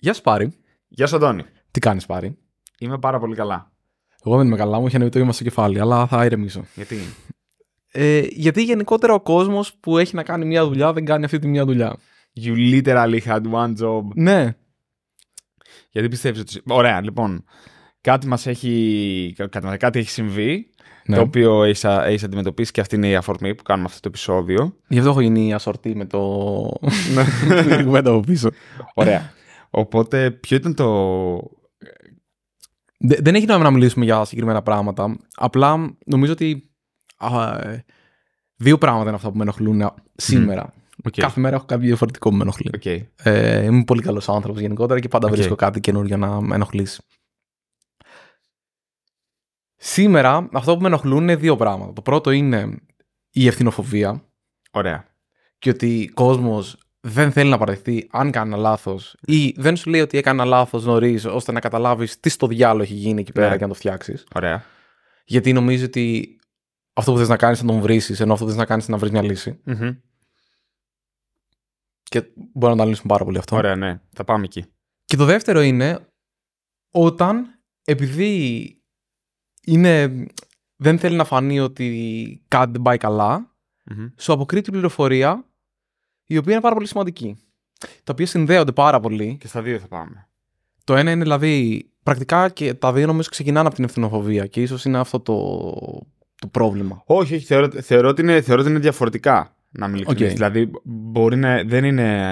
Γεια σου Πάρη. Γεια σου Αντώνη. Τι κάνεις Πάρη. Είμαι πάρα πολύ καλά. Εγώ δεν είμαι καλά, μου είχε ανέβει το στο κεφάλι, αλλά θα ηρεμήσω. Γιατί. Ε, γιατί γενικότερα ο κόσμος που έχει να κάνει μια δουλειά δεν κάνει αυτή τη μια δουλειά. You literally had one job. Ναι. Γιατί πιστεύεις ότι. Ωραία, λοιπόν. Κάτι μας έχει... Κάτι, έχει συμβεί. Ναι. Το οποίο έχεις αντιμετωπίσει και αυτή είναι η αφορμή που κάνουμε αυτό το επεισόδιο. Γι' αυτό έχω γίνει η ασορτή με το. Ναι, από πίσω. Ωραία. Οπότε, ποιο ήταν το. Δεν έχει νόημα να μιλήσουμε για συγκεκριμένα πράγματα. Απλά νομίζω ότι δύο πράγματα είναι αυτά που με ενοχλούν σήμερα. Κάθε μέρα έχω κάποιο διαφορετικό που με ενοχλεί. Ε, είμαι πολύ καλός άνθρωπος γενικότερα και πάντα βρίσκω κάτι καινούργιο να με ενοχλήσει. Σήμερα αυτό που με ενοχλούν είναι δύο πράγματα. Το πρώτο είναι η ευθυνοφοβία. Ωραία. Και ότι ο κόσμος δεν θέλει να παραδεχτεί αν κάνει λάθος ή δεν σου λέει ότι έκανα λάθος νωρίς ώστε να καταλάβεις τι στο διάλογο έχει γίνει εκεί πέρα ναι. και να το φτιάξεις. Ωραία. Γιατί νομίζεις ότι αυτό που θες να κάνεις να τον βρει, ενώ αυτό που θες να κάνεις να βρεις μια λύση. Mm-hmm. Και μπορεί να το λύσουμε πάρα πολύ αυτό. Ωραία, ναι. Θα πάμε εκεί. Και το δεύτερο είναι όταν επειδή είναι, δεν θέλει να φανεί ότι κάτι δεν πάει καλά, mm-hmm. σου αποκρύπτει πληροφορία η οποία είναι πάρα πολύ σημαντική. Τα οποία συνδέονται πάρα πολύ. Και στα δύο θα πάμε. Το ένα είναι δηλαδή πρακτικά και τα δύο νομίζω ξεκινάνε από την ευθυνοφοβία και ίσως είναι αυτό το, το πρόβλημα. Όχι, όχι θεωρώ, θεωρώ, ότι, είναι, διαφορετικά. Να μην okay. Δηλαδή, μπορεί να, δεν είναι,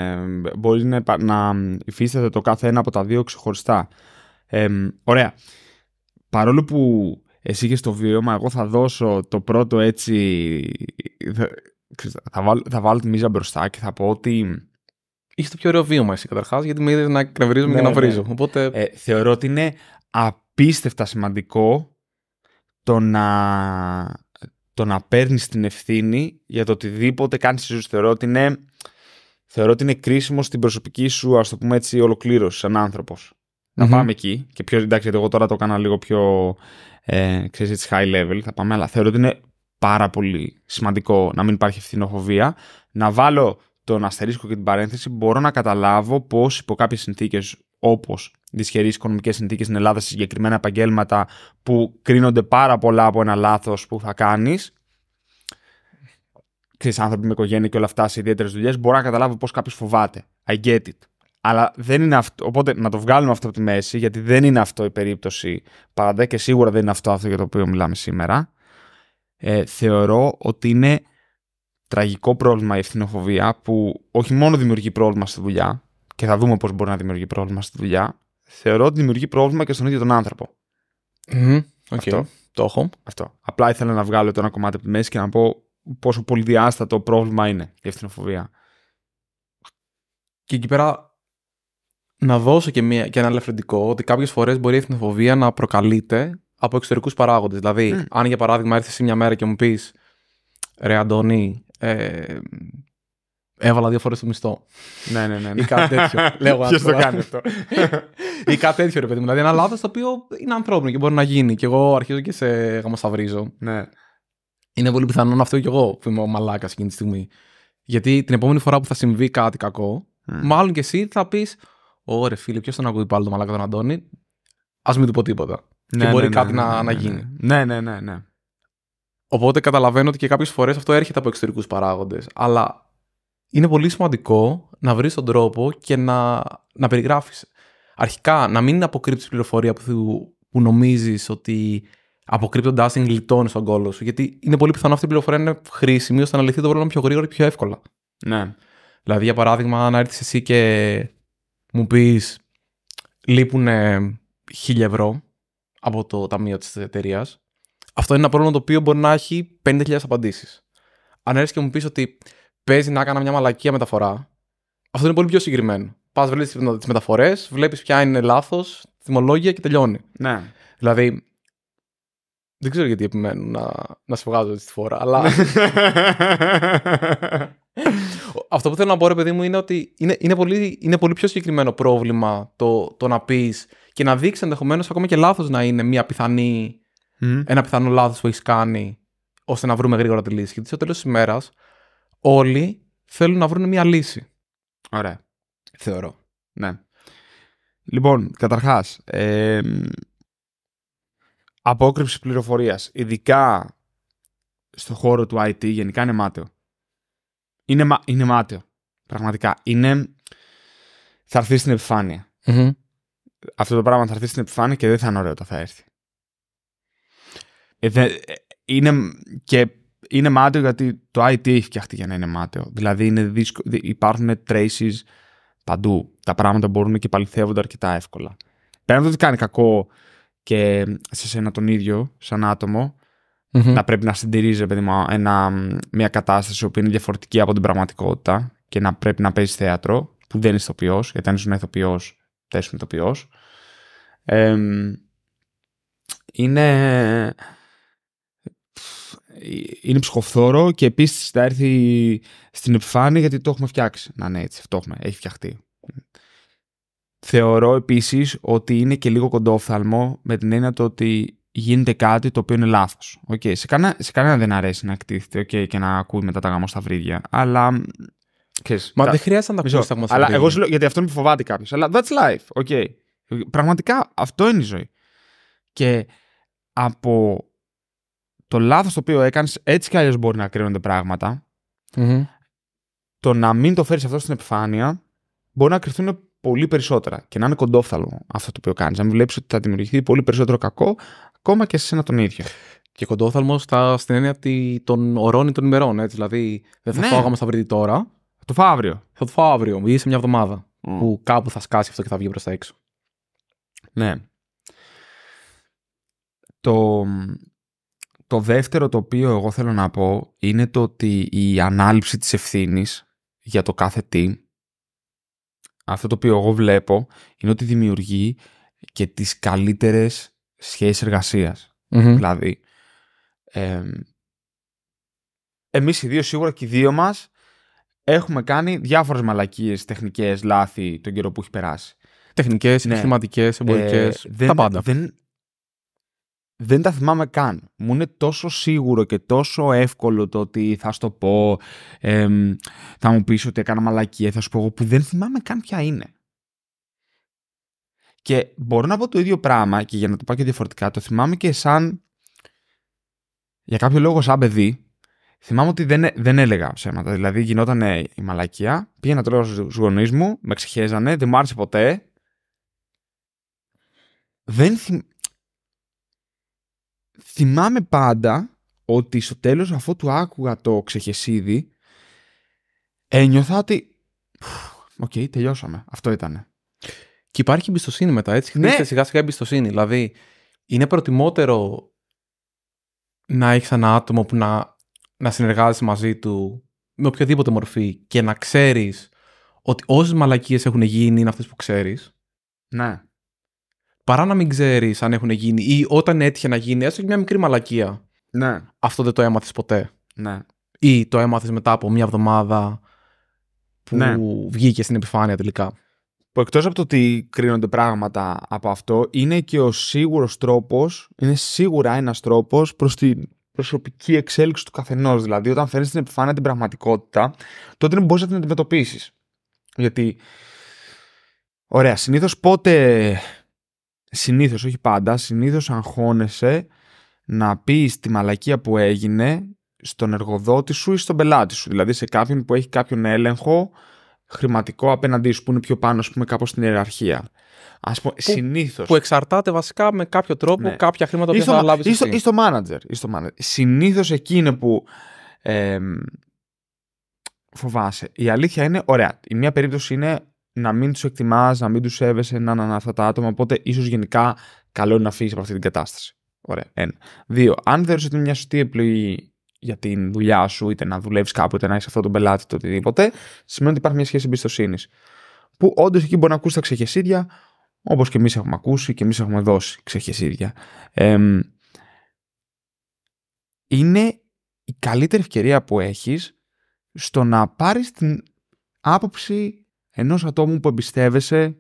μπορεί να, να υφίσταται το κάθε ένα από τα δύο ξεχωριστά. ωραία. Παρόλο που εσύ είχες το βίωμα, εγώ θα δώσω το πρώτο έτσι θα, βάλω, θα βάλω τη μίζα μπροστά και θα πω ότι. Είσαι το πιο ωραίο βίωμα εσύ καταρχάς, γιατί με είδες να κρεβρίζω ναι, και να ναι, ναι. βρίζω. Οπότε... Ε, θεωρώ ότι είναι απίστευτα σημαντικό το να, το να παίρνεις την ευθύνη για το οτιδήποτε κάνεις στη ζωή σου. Θεωρώ ότι είναι, κρίσιμο στην προσωπική σου, ας το πούμε έτσι, ολοκλήρωση σαν ανθρωπο Να πάμε εκεί. Και πιο εντάξει, γιατί εγώ τώρα το έκανα λίγο πιο ε, ξέρεις, high level. Θα πάμε, αλλά θεωρώ ότι είναι πάρα πολύ σημαντικό να μην υπάρχει ευθυνοφοβία. Να βάλω τον αστερίσκο και την παρένθεση, μπορώ να καταλάβω πώς υπό κάποιες συνθήκες όπως δυσχερείς οικονομικές συνθήκες στην Ελλάδα σε συγκεκριμένα επαγγέλματα που κρίνονται πάρα πολλά από ένα λάθος που θα κάνεις. Ξέρεις, άνθρωποι με οικογένεια και όλα αυτά σε ιδιαίτερες δουλειές, μπορώ να καταλάβω πώς κάποιος φοβάται. I get it. Αλλά δεν είναι αυτό. Οπότε να το βγάλουμε αυτό από τη μέση, γιατί δεν είναι αυτό η περίπτωση πάντα και σίγουρα δεν είναι αυτό, αυτό για το οποίο μιλάμε σήμερα ε, θεωρώ ότι είναι τραγικό πρόβλημα η ευθυνοφοβία που όχι μόνο δημιουργεί πρόβλημα στη δουλειά και θα δούμε πώς μπορεί να δημιουργεί πρόβλημα στη δουλειά, θεωρώ ότι δημιουργεί πρόβλημα και στον ίδιο τον άνθρωπο. Okay. Αυτό. Το έχω. Αυτό. Απλά ήθελα να βγάλω το ένα κομμάτι από τη μέση και να πω πόσο πολυδιάστατο πρόβλημα είναι η ευθυνοφοβία. Και εκεί πέρα να δώσω και, μια, ένα ελαφρυντικό ότι κάποιες φορές μπορεί η ευθυνοφοβία να προκαλείται από εξωτερικούς παράγοντες. Δηλαδή, ναι. αν για παράδειγμα έρθεις μια μέρα και μου πεις Ρε Αντώνη, ε, έβαλα δύο φορές το μισθό. Ναι, ναι, ναι, ναι. Ή κάτι τέτοιο. Λέω Ποιος το κάνει αυτό. ή κάτι τέτοιο, ρε παιδί μου. Δηλαδή, ένα λάθος το οποίο είναι ανθρώπινο και μπορεί να γίνει. Και εγώ αρχίζω και σε γαμοσταυρίζω. Ναι. Είναι πολύ πιθανό να αυτό κι εγώ που είμαι ο μαλάκας εκείνη τη στιγμή. Γιατί την επόμενη φορά που θα συμβεί κάτι κακό, ναι. μάλλον κι εσύ θα πεις: Ωρε φίλε, ποιος τον ακούει πάλι το μαλάκα τον Αντώνη. Ας μην του πω τίποτα ναι, και μπορεί ναι, κάτι ναι, να, ναι, να ναι, γίνει. Ναι, ναι, ναι, ναι. Οπότε καταλαβαίνω ότι και κάποιες φορές αυτό έρχεται από εξωτερικούς παράγοντες. Αλλά είναι πολύ σημαντικό να βρεις τον τρόπο και να, να περιγράφεις. Αρχικά, να μην αποκρύψεις πληροφορία που, που νομίζεις ότι αποκρύπτοντάς την γλιτώνεις τον κόλο σου. Γιατί είναι πολύ πιθανό αυτή η πληροφορία να είναι χρήσιμη ώστε να λυθεί το πρόβλημα πιο γρήγορα και πιο εύκολα. Ναι. Δηλαδή, για παράδειγμα, αν έρθεις εσύ και μου πεις λείπουν 1000 ευρώ από το ταμείο της εταιρείας, αυτό είναι ένα πρόβλημα το οποίο μπορεί να έχει 50.000 απαντήσεις. Αν έρθεις και μου πεις ότι παίζει να έκανα μια μαλακία μεταφορά, αυτό είναι πολύ πιο συγκεκριμένο. Πας βλέπεις τις μεταφορές, βλέπεις ποια είναι λάθος, θυμολόγια και τελειώνει. Ναι. Δηλαδή, δεν ξέρω γιατί επιμένουν να, να σε βγάζω τη φορά, αλλά. Ναι. Αυτό που θέλω να πω, ρε παιδί μου, είναι ότι είναι, είναι, πολύ, είναι πολύ πιο συγκεκριμένο πρόβλημα το, το να πεις και να δείξει ενδεχομένως ακόμα και λάθος να είναι μια πιθανή, ένα πιθανό λάθος που έχεις κάνει, ώστε να βρούμε γρήγορα τη λύση. Γιατί στο τέλος της ημέρας όλοι θέλουν να βρουν μια λύση. Ωραία. Θεωρώ. Ναι. Λοιπόν, καταρχάς. Ε, απόκρυψη πληροφορίας, ειδικά στο χώρο του IT, γενικά είναι μάταιο. Είναι, μα, είναι μάταιο. Πραγματικά. Είναι. Θα έρθει στην επιφανεια αυτό το πράγμα θα έρθει στην επιφάνεια και δεν θα είναι ωραίο όταν θα έρθει. Ε, ε, είναι, και είναι μάταιο γιατί το IT έχει φτιαχτεί για να είναι μάταιο. Δηλαδή είναι υπάρχουν traces παντού. Τα πράγματα μπορούν και παληθεύονται αρκετά εύκολα. Πέραν το ότι κάνει κακό και σε σένα τον ίδιο, σαν ατομο να πρέπει να συντηρίζει παιδί, μια κατάσταση που είναι διαφορετική από την πραγματικότητα και να πρέπει να παίζεις θέατρο που δεν είναι ηθοποιός, γιατί αν είσαι ηθοποιό το Ε, είναι είναι ψυχοφθόρο και επίσης θα έρθει στην επιφάνεια γιατί το έχουμε φτιάξει. Να ναι, έτσι, το έχουμε, έχει φτιαχτεί. Θεωρώ επίσης ότι είναι και λίγο κοντόφθαλμο με την έννοια το ότι γίνεται κάτι το οποίο είναι λάθος. Okay. Σε, κανένα, σε κανένα δεν αρέσει να εκτίθεται, okay, και να ακούει μετά τα γάμο στα βρύδια, αλλά Ξέρεις, Μα δεν χρειάζεται να τα ακούσει τα Αλλά εγώ γιατί αυτό είναι που φοβάται κάποιος. Αλλά that's life. Okay. Πραγματικά αυτό είναι η ζωή. Και από το λάθος το οποίο έκανες, έτσι κι αλλιώς μπορεί να κρίνονται πράγματα. Το να μην το φέρεις αυτό στην επιφάνεια μπορεί να κρυφθούν πολύ περισσότερα και να είναι κοντόφθαλο αυτό το οποίο κάνεις. Να μην βλέπεις ότι θα δημιουργηθεί πολύ περισσότερο κακό ακόμα και σε ένα τον ίδιο. Και κοντόφθαλμος στην έννοια των ορών ή των ημερών. Έτσι. Δηλαδή, δεν θα ναι. φάγαμε στα βρει τώρα το φάω αύριο. Θα το φάω αύριο ή σε μια εβδομάδα. Που κάπου θα σκάσει αυτό και θα βγει προ τα έξω. Ναι. Το, το δεύτερο το οποίο εγώ θέλω να πω είναι το ότι η ανάληψη της ευθύνης για το κάθε τι αυτό το οποίο εγώ βλέπω είναι ότι δημιουργεί και τις καλύτερες σχέσεις Δηλαδή, ε, εμείς οι δύο σίγουρα και οι δύο μας έχουμε κάνει διάφορες μαλακίες, τεχνικές, λάθη τον καιρό που έχει περάσει. Τεχνικές, επιχειρηματικέ, ναι. εμπορικές. Ε, τα πάντα. Δεν, δεν τα θυμάμαι καν. Μου είναι τόσο σίγουρο και τόσο εύκολο το ότι θα σου το πω, θα μου πεις ότι έκανα μαλακία, θα σου πω εγώ που δεν θυμάμαι καν ποια είναι. Και μπορώ να πω το ίδιο πράγμα και για να το πάω και διαφορετικά, το θυμάμαι και σαν, για κάποιο λόγο σαν παιδί, θυμάμαι ότι δεν, ε, δεν έλεγα ψέματα. Δηλαδή γινόταν η μαλακία, πήγαινα τρώω στου γονείς μου, με ξεχέζανε, δεν μου άρεσε ποτέ. Δεν θυ... θυμάμαι πάντα ότι στο τέλος αφού του άκουγα το ξεχεσίδι, ένιωθα ότι οκ, okay, τελειώσαμε. Αυτό ήτανε. Και υπάρχει εμπιστοσύνη μετά, έτσι. χρειάζεται σιγά σιγά εμπιστοσύνη. Δηλαδή, είναι προτιμότερο να έχεις ένα άτομο που να να συνεργάζεσαι μαζί του με οποιαδήποτε μορφή και να ξέρεις ότι όσες μαλακίες έχουν γίνει είναι αυτές που ξέρεις. Ναι. Παρά να μην ξέρεις αν έχουν γίνει ή όταν έτυχε να γίνει, έστω και μια μικρή μαλακία. Ναι. Αυτό δεν το έμαθες ποτέ. Ναι. Ή το έμαθες μετά από μια εβδομάδα που ναι. βγήκε στην επιφάνεια τελικά. Που εκτός από το ότι κρίνονται πράγματα από αυτό, είναι και ο σίγουρος τρόπος, είναι σίγουρα ένας τρόπος προς την προσωπική εξέλιξη του καθενός. Δηλαδή, όταν φέρνεις στην επιφάνεια την πραγματικότητα, τότε μπορείς να την αντιμετωπίσεις. Γιατί. Ωραία, συνήθως πότε. Συνήθως, όχι πάντα, συνήθως αγχώνεσαι να πεις τη μαλακία που έγινε στον εργοδότη σου ή στον πελάτη σου. Δηλαδή, σε κάποιον που έχει κάποιον έλεγχο χρηματικό απέναντί σου που είναι πιο πάνω, ας πούμε, κάπως στην ιεραρχία. Ας πούμε, συνήθως. Που εξαρτάται βασικά με κάποιο τρόπο ναι. κάποια χρήματα που θα λάβει. Ή στο manager. manager. Συνήθω είναι που. Ε, φοβάσαι. Η αλήθεια είναι, ωραία. Η μία περίπτωση είναι να μην τους εκτιμάς, να μην τους σέβεσαι, να, να, να, αυτά τα άτομα. Οπότε ίσως γενικά καλό είναι να φύγεις από αυτή την κατάσταση. Ωραία. Ένα. Δύο. Αν θεωρείς ότι είναι μια σωστή επιλογή για την δουλειά σου, είτε να δουλεύεις κάπου, είτε να έχεις αυτό τον πελάτη, το οτιδήποτε, σημαίνει ότι υπάρχει μια σχέση εμπιστοσύνης. Που όντως εκεί μπορεί να ακούσει τα ξεχεσίδια, όπως και εμείς έχουμε ακούσει και εμείς έχουμε δώσει ξεχεσίδια. είναι η καλύτερη ευκαιρία που έχεις στο να πάρεις την άποψη ενός ατόμου που εμπιστεύεσαι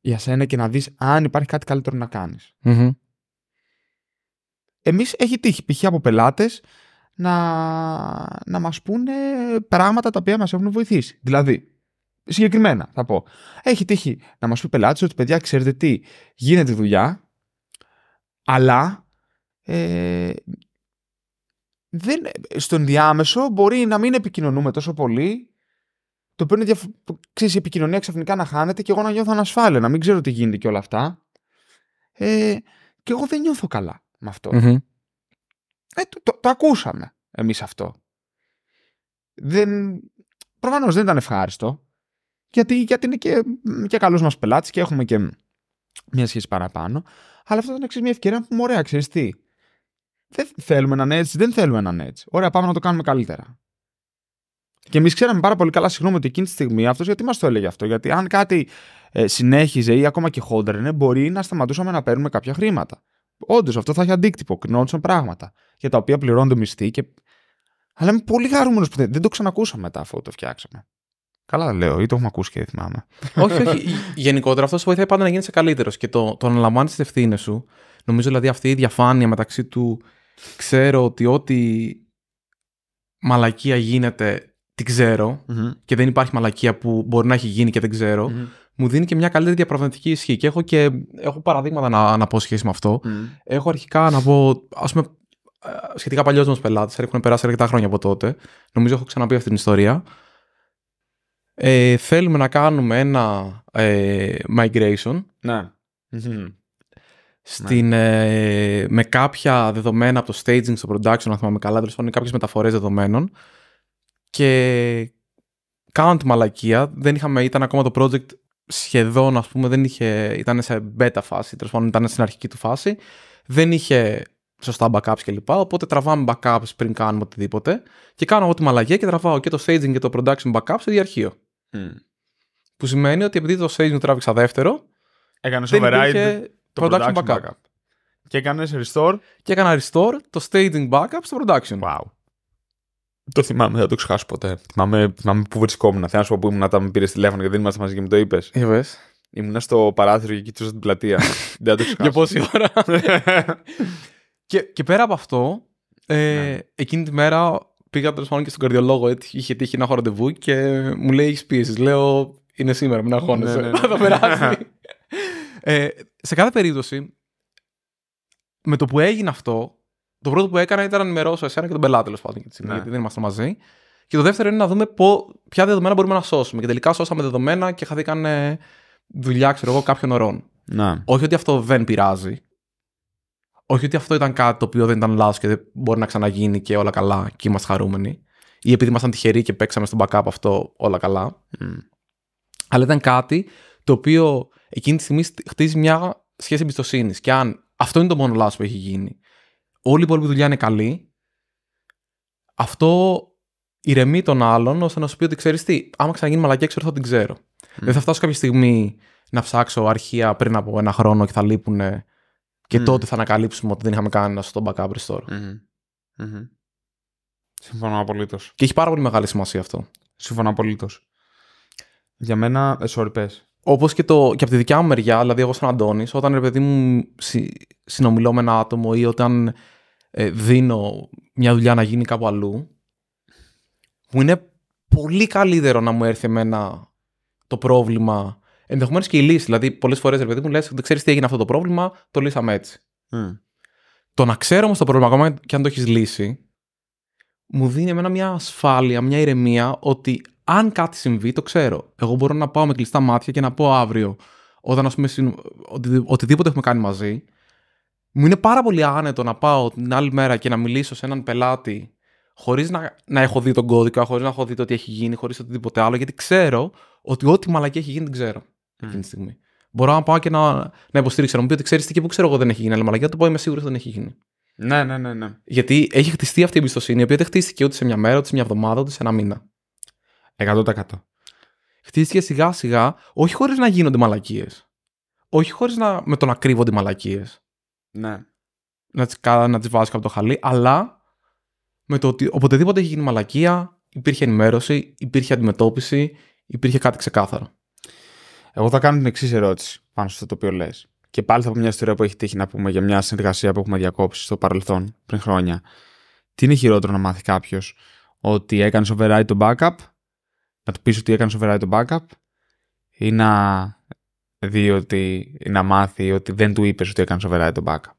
για σένα και να δεις αν υπάρχει κάτι καλύτερο να κανεις εμείς έχει τύχει π.χ. από πελάτες να, να μας πούνε πράγματα τα οποία μας έχουν βοηθήσει. Δηλαδή, συγκεκριμένα θα πω, έχει τύχει να μας πει πελάτης ότι παιδιά ξέρετε τι, γίνεται δουλειά, αλλά ε, δεν, στον διάμεσο μπορεί να μην επικοινωνούμε τόσο πολύ, το οποίο είναι διαφο- ξέρεις, η επικοινωνία ξαφνικά να χάνεται και εγώ να νιώθω ανασφάλεια, να μην ξέρω τι γίνεται και όλα αυτά. Ε, και εγώ δεν νιώθω καλά με αυτό. Mm-hmm. Ε, το, το, το, ακούσαμε εμείς αυτό. Δεν, προφανώς δεν ήταν ευχάριστο, γιατί, γιατί είναι και, και καλός μας πελάτης και έχουμε και μια σχέση παραπάνω, αλλά αυτό ήταν μια ευκαιρία που μου ωραία, ξέρεις τι. Δεν θέλουμε είναι έτσι, δεν θέλουμε να είναι έτσι. Ωραία, πάμε να το κάνουμε καλύτερα. Και εμείς ξέραμε πάρα πολύ καλά, συγγνώμη, ότι εκείνη τη στιγμή αυτός γιατί μας το έλεγε αυτό. Γιατί αν κάτι ε, συνέχιζε ή ακόμα και χόντρενε, μπορεί να σταματούσαμε να παίρνουμε κάποια χρήματα. Όντως αυτό θα έχει αντίκτυπο. Κρινόντουσαν πράγματα για τα οποία πληρώνονται μισθοί. Και... Αλλά είμαι πολύ χαρούμενος που δεν, το ξανακούσαμε μετά αφού το φτιάξαμε. Καλά λέω, ή το έχουμε ακούσει και θυμάμαι. όχι, όχι. Γενικότερα αυτό σου βοηθάει πάντα να γίνει καλύτερος και το, το αναλαμβάνεις τις ευθύνες σου. Νομίζω δηλαδή αυτή η διαφάνεια μεταξύ του ξέρω ότι ό,τι μαλακία γίνεται την ξερω και δεν υπάρχει μαλακία που μπορεί να έχει γίνει και δεν ξερω μου δίνει και μια καλύτερη διαπραγματική ισχύ. Και έχω και έχω παραδείγματα να, να πω σχέση με αυτό. Mm. Έχω αρχικά να πω, ας πούμε, ε, σχετικά παλιός μας πελάτης, έχουν περάσει αρκετά χρόνια από τότε. Νομίζω έχω ξαναπεί αυτή την ιστορία. Ε, θέλουμε να κάνουμε ένα ε, migration. Ναι. ναι. Στην, ε, με κάποια δεδομένα από το staging στο production, να θυμάμαι καλά, δηλαδή κάποιες μεταφορές δεδομένων. Και κάναμε τη μαλακία. Δεν είχαμε, ήταν ακόμα το project σχεδόν, ας πούμε, δεν είχε, ήταν σε beta φάση, τέλος πάντων ήταν στην αρχική του φάση, δεν είχε σωστά backups κλπ. Οπότε τραβάμε backups πριν κάνουμε οτιδήποτε και κάνω ό,τι τη μαλαγία και τραβάω και το staging και το production backup σε διαρχείο. Που σημαίνει ότι επειδή το staging τράβηξα δεύτερο, έκανε override το production, backup. Και έκανες restore. Και έκανα restore το staging backup στο production. Wow. Το θυμάμαι, δεν το ξεχάσω ποτέ. Θυμάμαι, θυμάμαι πού βρισκόμουν. Θέλω να σου πω που ήμουν όταν με πήρες τηλέφωνο και δεν ήμασταν μαζί και μου το είπες. Ήμουν στο παράθυρο και κοιτούσα την πλατεία. δεν το ξεχάσω. Για πόση ώρα. και, και πέρα από αυτό, ε, ναι. εκείνη τη μέρα πήγα τέλος πάντων και στον καρδιολόγο. Είχε τύχει ένα ραντεβού και μου λέει: Έχεις πίεση. Λέω: Είναι σήμερα, μην αγχώνεσαι. Ναι, ναι, θα το Θα περάσει. ε, σε κάθε περίπτωση, με το που έγινε αυτό, το πρώτο που έκανα ήταν να ενημερώσω εσένα και τον πελάτη, τέλος πάντων, ναι. γιατί δεν ήμασταν μαζί. Και το δεύτερο είναι να δούμε πό, ποια δεδομένα μπορούμε να σώσουμε. Και τελικά σώσαμε δεδομένα και χαθήκαν ε, δουλειά, ξέρω εγώ, κάποιων ωρών. Ναι. Όχι ότι αυτό δεν πειράζει. Όχι ότι αυτό ήταν κάτι το οποίο δεν ήταν λάθος και δεν μπορεί να ξαναγίνει και όλα καλά και είμαστε χαρούμενοι. Ή επειδή ήμασταν τυχεροί και παίξαμε στον backup αυτό όλα καλά. Αλλά ήταν κάτι το οποίο εκείνη τη στιγμή χτίζει μια σχέση εμπιστοσύνης. Και αν αυτό είναι το μόνο λάθος που έχει γίνει όλη η υπόλοιπη δουλειά είναι καλή, αυτό ηρεμεί τον άλλον ώστε να σου πει ότι ξέρεις τι, άμα ξαναγίνει μαλακή, ξέρω θα την ξέρω. Δεν θα φτάσω κάποια στιγμή να ψάξω αρχεία πριν από ένα χρόνο και θα λείπουν και τότε θα ανακαλύψουμε ότι δεν είχαμε κάνει ένα στον backup restore. mm Mm-hmm. Συμφωνώ απολύτως. Και έχει πάρα πολύ μεγάλη σημασία αυτό. Συμφωνώ απολύτως. Για μένα, ε, sorry, πες. Όπως και, και από τη δικιά μου μεριά, δηλαδή εγώ σαν Αντώνης, όταν ρε παιδί μου συ, συνομιλώ με ή όταν ε, δίνω μια δουλειά να γίνει κάπου αλλού, μου είναι πολύ καλύτερο να μου έρθει εμένα το πρόβλημα, ενδεχομένως και η λύση. Δηλαδή, πολλές φορές, ρε παιδί μου, λες: Δεν ξέρεις τι έγινε αυτό το πρόβλημα, το λύσαμε έτσι. Mm. Το να ξέρω όμως το πρόβλημα, ακόμα και αν το έχεις λύσει, μου δίνει εμένα μια ασφάλεια, μια ηρεμία ότι αν κάτι συμβεί, το ξέρω. Εγώ μπορώ να πάω με κλειστά μάτια και να πω αύριο, όταν ας πούμε, οτι, οτιδήποτε έχουμε κάνει μαζί, μου είναι πάρα πολύ άνετο να πάω την άλλη μέρα και να μιλήσω σε έναν πελάτη χωρίς να, να έχω δει τον κώδικα, χωρίς να έχω δει το τι έχει γίνει, χωρίς οτιδήποτε άλλο, γιατί ξέρω ότι ό,τι μαλακή έχει γίνει την ξέρω mm. εκείνη τη στιγμή. Μπορώ να πάω και να, να υποστηρίξω, να μου πει ότι ξέρεις τι και που ξέρω εγώ δεν έχει γίνει, αλλά μαλακή, το πω είμαι σίγουρος ότι δεν έχει γίνει. Ναι, ναι, ναι, ναι. Γιατί έχει χτιστεί αυτή η εμπιστοσύνη, η οποία δεν χτίστηκε ούτε σε μια μέρα, ούτε σε μια εβδομάδα, ούτε σε ένα μήνα. 100%. Χτίστηκε σιγά σιγά, όχι χωρίς να γίνονται μαλακίες. Όχι χωρίς να... με το να κρύβονται μαλακίες. Ναι. Να τις να τις από το χαλί, αλλά με το ότι οποτεδήποτε έχει γίνει μαλακία, υπήρχε ενημέρωση, υπήρχε αντιμετώπιση, υπήρχε κάτι ξεκάθαρο. Εγώ θα κάνω την εξής ερώτηση πάνω σε αυτό το οποίο λες. Και πάλι θα πω μια ιστορία που έχει τύχει να πούμε για μια συνεργασία που έχουμε διακόψει στο παρελθόν πριν χρόνια. Τι είναι χειρότερο να μάθει κάποιος, ότι έκανε override το backup, να του πεις ότι έκανε override το backup, ή να διότι να μάθει ότι δεν του είπες ότι έκανε σοβαρά τον backup.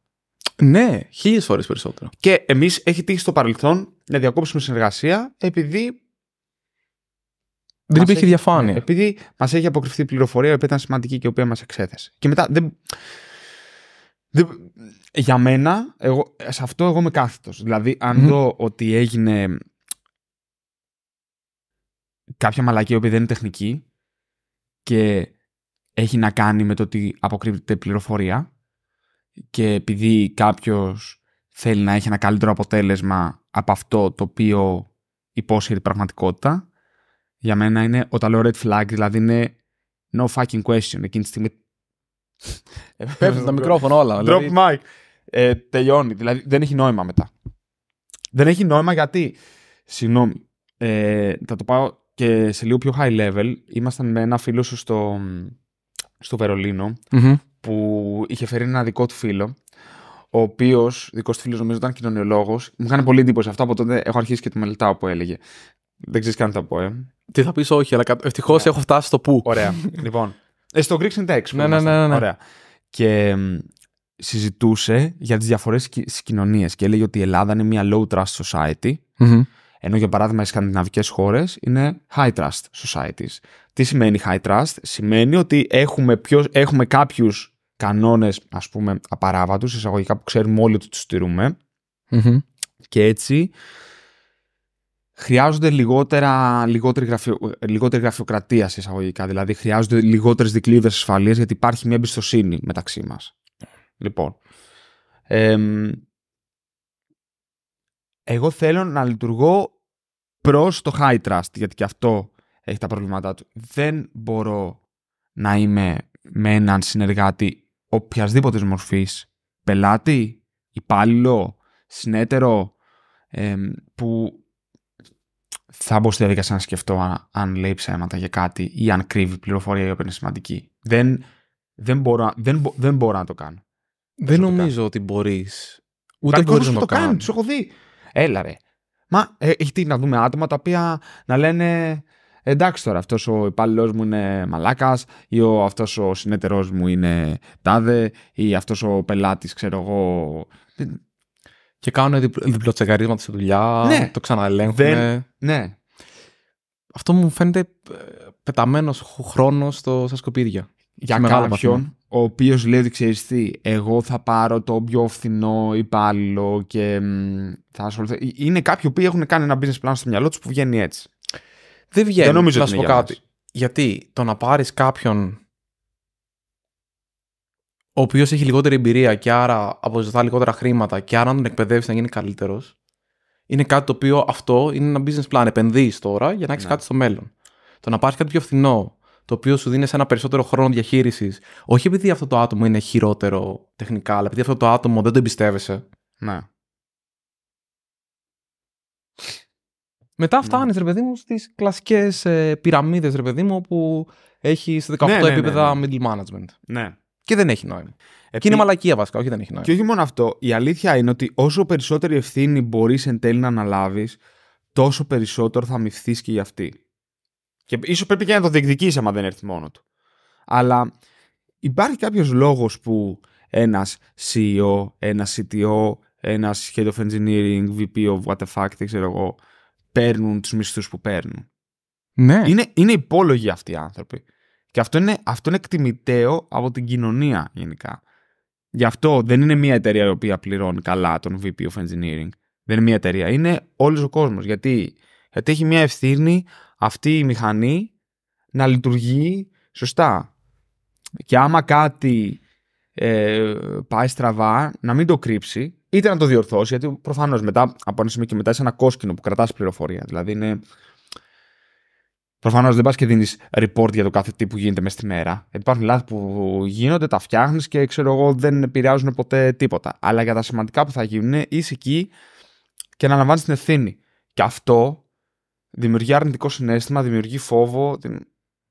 Ναι, χίλιες φορές περισσότερο. Και εμείς έχει τύχει στο παρελθόν να διακόψουμε συνεργασία επειδή. Δεν υπήρχε διαφάνεια. Ναι, επειδή μας έχει αποκρυφθεί πληροφορία η οποία ήταν σημαντική και η οποία μας εξέθεσε. Και μετά δεν. δεν... Για μένα, εγώ, σε αυτό εγώ είμαι κάθετος. Δηλαδή, αν δω ότι έγινε κάποια μαλακή η οποία δεν είναι τεχνική και έχει να κάνει με το ότι αποκρύπτεται πληροφορία και επειδή κάποιος θέλει να έχει ένα καλύτερο αποτέλεσμα από αυτό το οποίο υπόσχεται πραγματικότητα, για μένα είναι όταν λέω red flag, δηλαδή είναι no fucking question. Εκείνη τη στιγμή. Πέφτουν τα μικρόφωνο όλα. Drop δηλαδή- mic. Ε, τελειώνει. Δηλαδή δεν έχει νόημα μετά. Δεν έχει νόημα γιατί. Συγγνώμη. Ε, θα το πάω και σε λίγο πιο high level. Ήμασταν με ένα φίλο σου στο, στο βερολινο που είχε φέρει ένα δικό του φίλο, ο οποίος, δικός του φίλος νομίζω ήταν κοινωνιολόγος. Μου είχαν πολύ εντύπωση αυτό από τότε. Έχω αρχίσει και το μελετάω που έλεγε. Δεν ξέρεις καν τι θα πω, ε. Τι θα πεις, όχι, αλλά ευτυχώ έχω φτάσει στο πού. Ωραία. λοιπόν. Ε, στο Greek Syntax. Ναι, ναι, ναι, ναι, ναι. Ωραία. Και συζητούσε για τις διαφορές στις κοινωνίες και έλεγε ότι η Ελλάδα είναι μια low trust society. Ενώ για παράδειγμα οι σκανδιναβικές χώρες είναι high trust societies. Τι σημαίνει high trust? Σημαίνει ότι έχουμε, ποιος, έχουμε κάποιους κανόνες ας πούμε απαράβατους, εισαγωγικά που ξέρουμε όλοι ότι τους τηρούμε και έτσι χρειάζονται λιγότερα, λιγότερη, γραφειο, λιγότερη γραφειοκρατία εισαγωγικά. Δηλαδή χρειάζονται λιγότερες δικλείδες ασφαλείας γιατί υπάρχει μια εμπιστοσύνη μεταξύ μας. Λοιπόν, εγώ θέλω να λειτουργώ προς το high trust, γιατί και αυτό έχει τα προβλήματά του. Δεν μπορώ να είμαι με έναν συνεργάτη οποιασδήποτε μορφής, πελάτη, υπάλληλο, συνέτερο, που θα μπω στη διαδικασία να σκεφτώ αν, αν λέει ψέματα για κάτι ή αν κρύβει πληροφορία η οποία είναι σημαντική. Δεν, δεν, μπορώ, δεν μπορώ να το κάνω. Δεν νομίζω ότι μπορείς. Ούτε μπορεί να το κάνεις. Τους έχω δει. Έλα ρε. Μα έχει ε, τι να δούμε άτομα τα οποία να λένε εντάξει τώρα αυτός ο υπάλληλος μου είναι μαλάκας ή ο, αυτός ο συνεταιρός μου είναι τάδε ή αυτός ο πελάτης ξέρω εγώ... Και κάνουν διπλο, διπλοτσεκαρίσματα στη δουλειά, ναι. το ξαναελέγχουν. Ναι. Αυτό μου φαίνεται ε, πεταμένος χρόνος στο, στα σκουπίδια. Για κάποιον, ο οποίος λέει ότι ξέρεις τι, εγώ θα πάρω το πιο φθηνό υπάλληλο και θα ασχοληθώ. Ε, είναι κάποιοι που έχουν κάνει ένα business plan στο μυαλό τους που βγαίνει έτσι. Δεν βγαίνει. Δεν νομίζω σου πω κάτι. Γιατί το να πάρεις κάποιον ο οποίος έχει λιγότερη εμπειρία και άρα αποζητά λιγότερα χρήματα και άρα να τον εκπαιδεύσει να γίνει καλύτερος, είναι κάτι το οποίο αυτό είναι ένα business plan. Επενδύεις τώρα για να έχεις ναι. κάτι στο μέλλον. Το να πάρεις κάτι πιο φθηνό το οποίο σου δίνει ένα περισσότερο χρόνο διαχείρισης. Όχι επειδή αυτό το άτομο είναι χειρότερο τεχνικά, αλλά επειδή αυτό το άτομο δεν το εμπιστεύεσαι. Ναι. Μετά φτάνει, ναι. ρε παιδί μου, στις κλασικές ε, πυραμίδες, ρε παιδί μου, όπου έχει 18 ναι, ναι, ναι, επίπεδα middle management. Ναι. Και δεν έχει νόημα. Επί... Και είναι μαλακία βασικά, όχι δεν έχει νόημα. Και όχι μόνο αυτό. Η αλήθεια είναι ότι όσο περισσότερη ευθύνη μπορείς εν τέλει να αναλάβεις, τόσο περισσότερο θα αμυφθεί και για αυτή. Και ίσως πρέπει και να το διεκδικήσει άμα δεν έρθει μόνος του. Αλλά υπάρχει κάποιος λόγος που ένας CEO, ένας CTO, ένας head of engineering, VP of what the fuck, δεν ξέρω εγώ, παίρνουν τους μισθούς που παίρνουν. Ναι. Είναι, είναι υπόλογοι αυτοί οι άνθρωποι. Και αυτό είναι, αυτό είναι εκτιμητέο από την κοινωνία γενικά. Γι' αυτό δεν είναι μια εταιρεία η οποία πληρώνει καλά τον VP of Engineering. Δεν είναι μια εταιρεία. Είναι όλος ο κόσμος. Γιατί, γιατί έχει μια ευθύνη αυτή η μηχανή να λειτουργεί σωστά. Και άμα κάτι ε, πάει στραβά, να μην το κρύψει, είτε να το διορθώσει, γιατί προφανώς μετά από ένα σημείο και μετά είσαι ένα κόσκινο που κρατάς πληροφορία. Δηλαδή είναι. Προφανώς δεν πας και δίνεις report για το κάθε τι που γίνεται μέσα στη μέρα. Υπάρχουν λάθη που γίνονται, τα φτιάχνεις και ξέρω εγώ δεν επηρεάζουν ποτέ τίποτα. Αλλά για τα σημαντικά που θα γίνουν είσαι εκεί και να λαμβάνει την ευθύνη. Και αυτό δημιουργεί αρνητικό συνέστημα, δημιουργεί φόβο,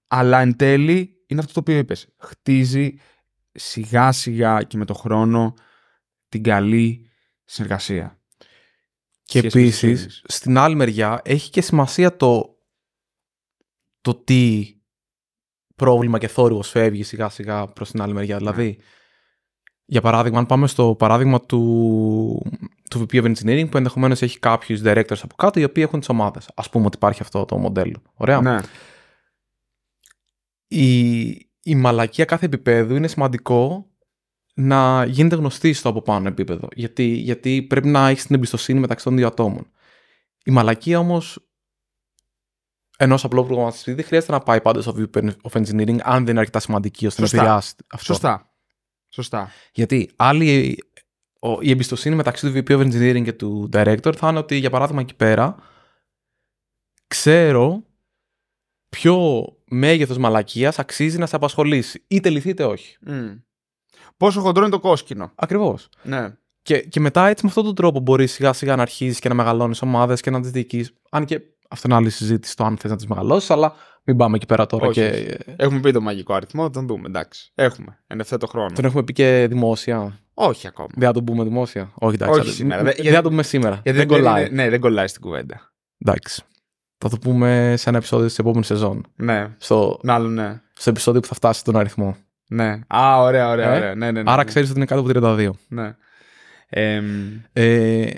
αλλά εν τέλει είναι αυτό το οποίο είπες: Χτίζει σιγά σιγά και με το χρόνο την καλή συνεργασία. Και επίση, στην άλλη μεριά έχει και σημασία το, το τι πρόβλημα και θόρυβο φεύγει σιγά σιγά προς την άλλη μεριά. Ναι. Δηλαδή, για παράδειγμα, αν πάμε στο παράδειγμα του του VP of Engineering που ενδεχομένως έχει κάποιους directors από κάτω οι οποίοι έχουν τις ομάδες. Ας πούμε ότι υπάρχει αυτό το μοντέλο. Ωραία. Ναι. Η, η μαλακία κάθε επίπεδου είναι σημαντικό να γίνεται γνωστή στο από πάνω επίπεδο. Γιατί, γιατί πρέπει να έχεις την εμπιστοσύνη μεταξύ των δύο ατόμων. Η μαλακία όμως ενός απλού προγραμματιστή δεν χρειάζεται να πάει πάντα στο VP of Engineering αν δεν είναι αρκετά σημαντική ώστε να επηρεάσει αυτό. Σωστά. Σωστά. Γιατί άλλοι η εμπιστοσύνη μεταξύ του VP of Engineering και του Director θα είναι ότι, για παράδειγμα, εκεί πέρα ξέρω ποιο μέγεθος μαλακίας αξίζει να σε απασχολήσει. Είτε λυθεί είτε όχι. Πόσο χοντρό είναι το κόσκινο. Ακριβώς. Ναι. Και, και μετά έτσι με αυτόν τον τρόπο μπορείς σιγά σιγά να αρχίζει και να μεγαλώνεις ομάδες και να τις διοικείς. Αν και αυτό είναι άλλη συζήτηση το αν θες να τις μεγαλώσεις, αλλά μην πάμε εκεί πέρα τώρα. Όχι, και... Έχουμε πει το μαγικό αριθμό, θα τον δούμε. Εντάξει. Έχουμε. Εν ευθέτω χρόνο. Τον έχουμε πει και δημόσια. Όχι ακόμα. Δεν θα τον πούμε δημόσια. Όχι, εντάξει. Όχι σήμερα. Δεν θα τον πούμε σήμερα. Γιατί δεν, κολλάει. ναι, δεν κολλάει στην κουβέντα. Εντάξει. Θα το πούμε σε ένα επεισόδιο της επόμενης σεζόν. Ναι. Στο... Μάλλον ναι. Στο επεισόδιο που θα φτάσει τον αριθμό. Ναι. Α, ωραία, ωραία. Ε? ωραία. Ναι, ναι, ναι, Άρα ξέρεις ότι είναι κάτω από 32. Ναι. Ε, ε,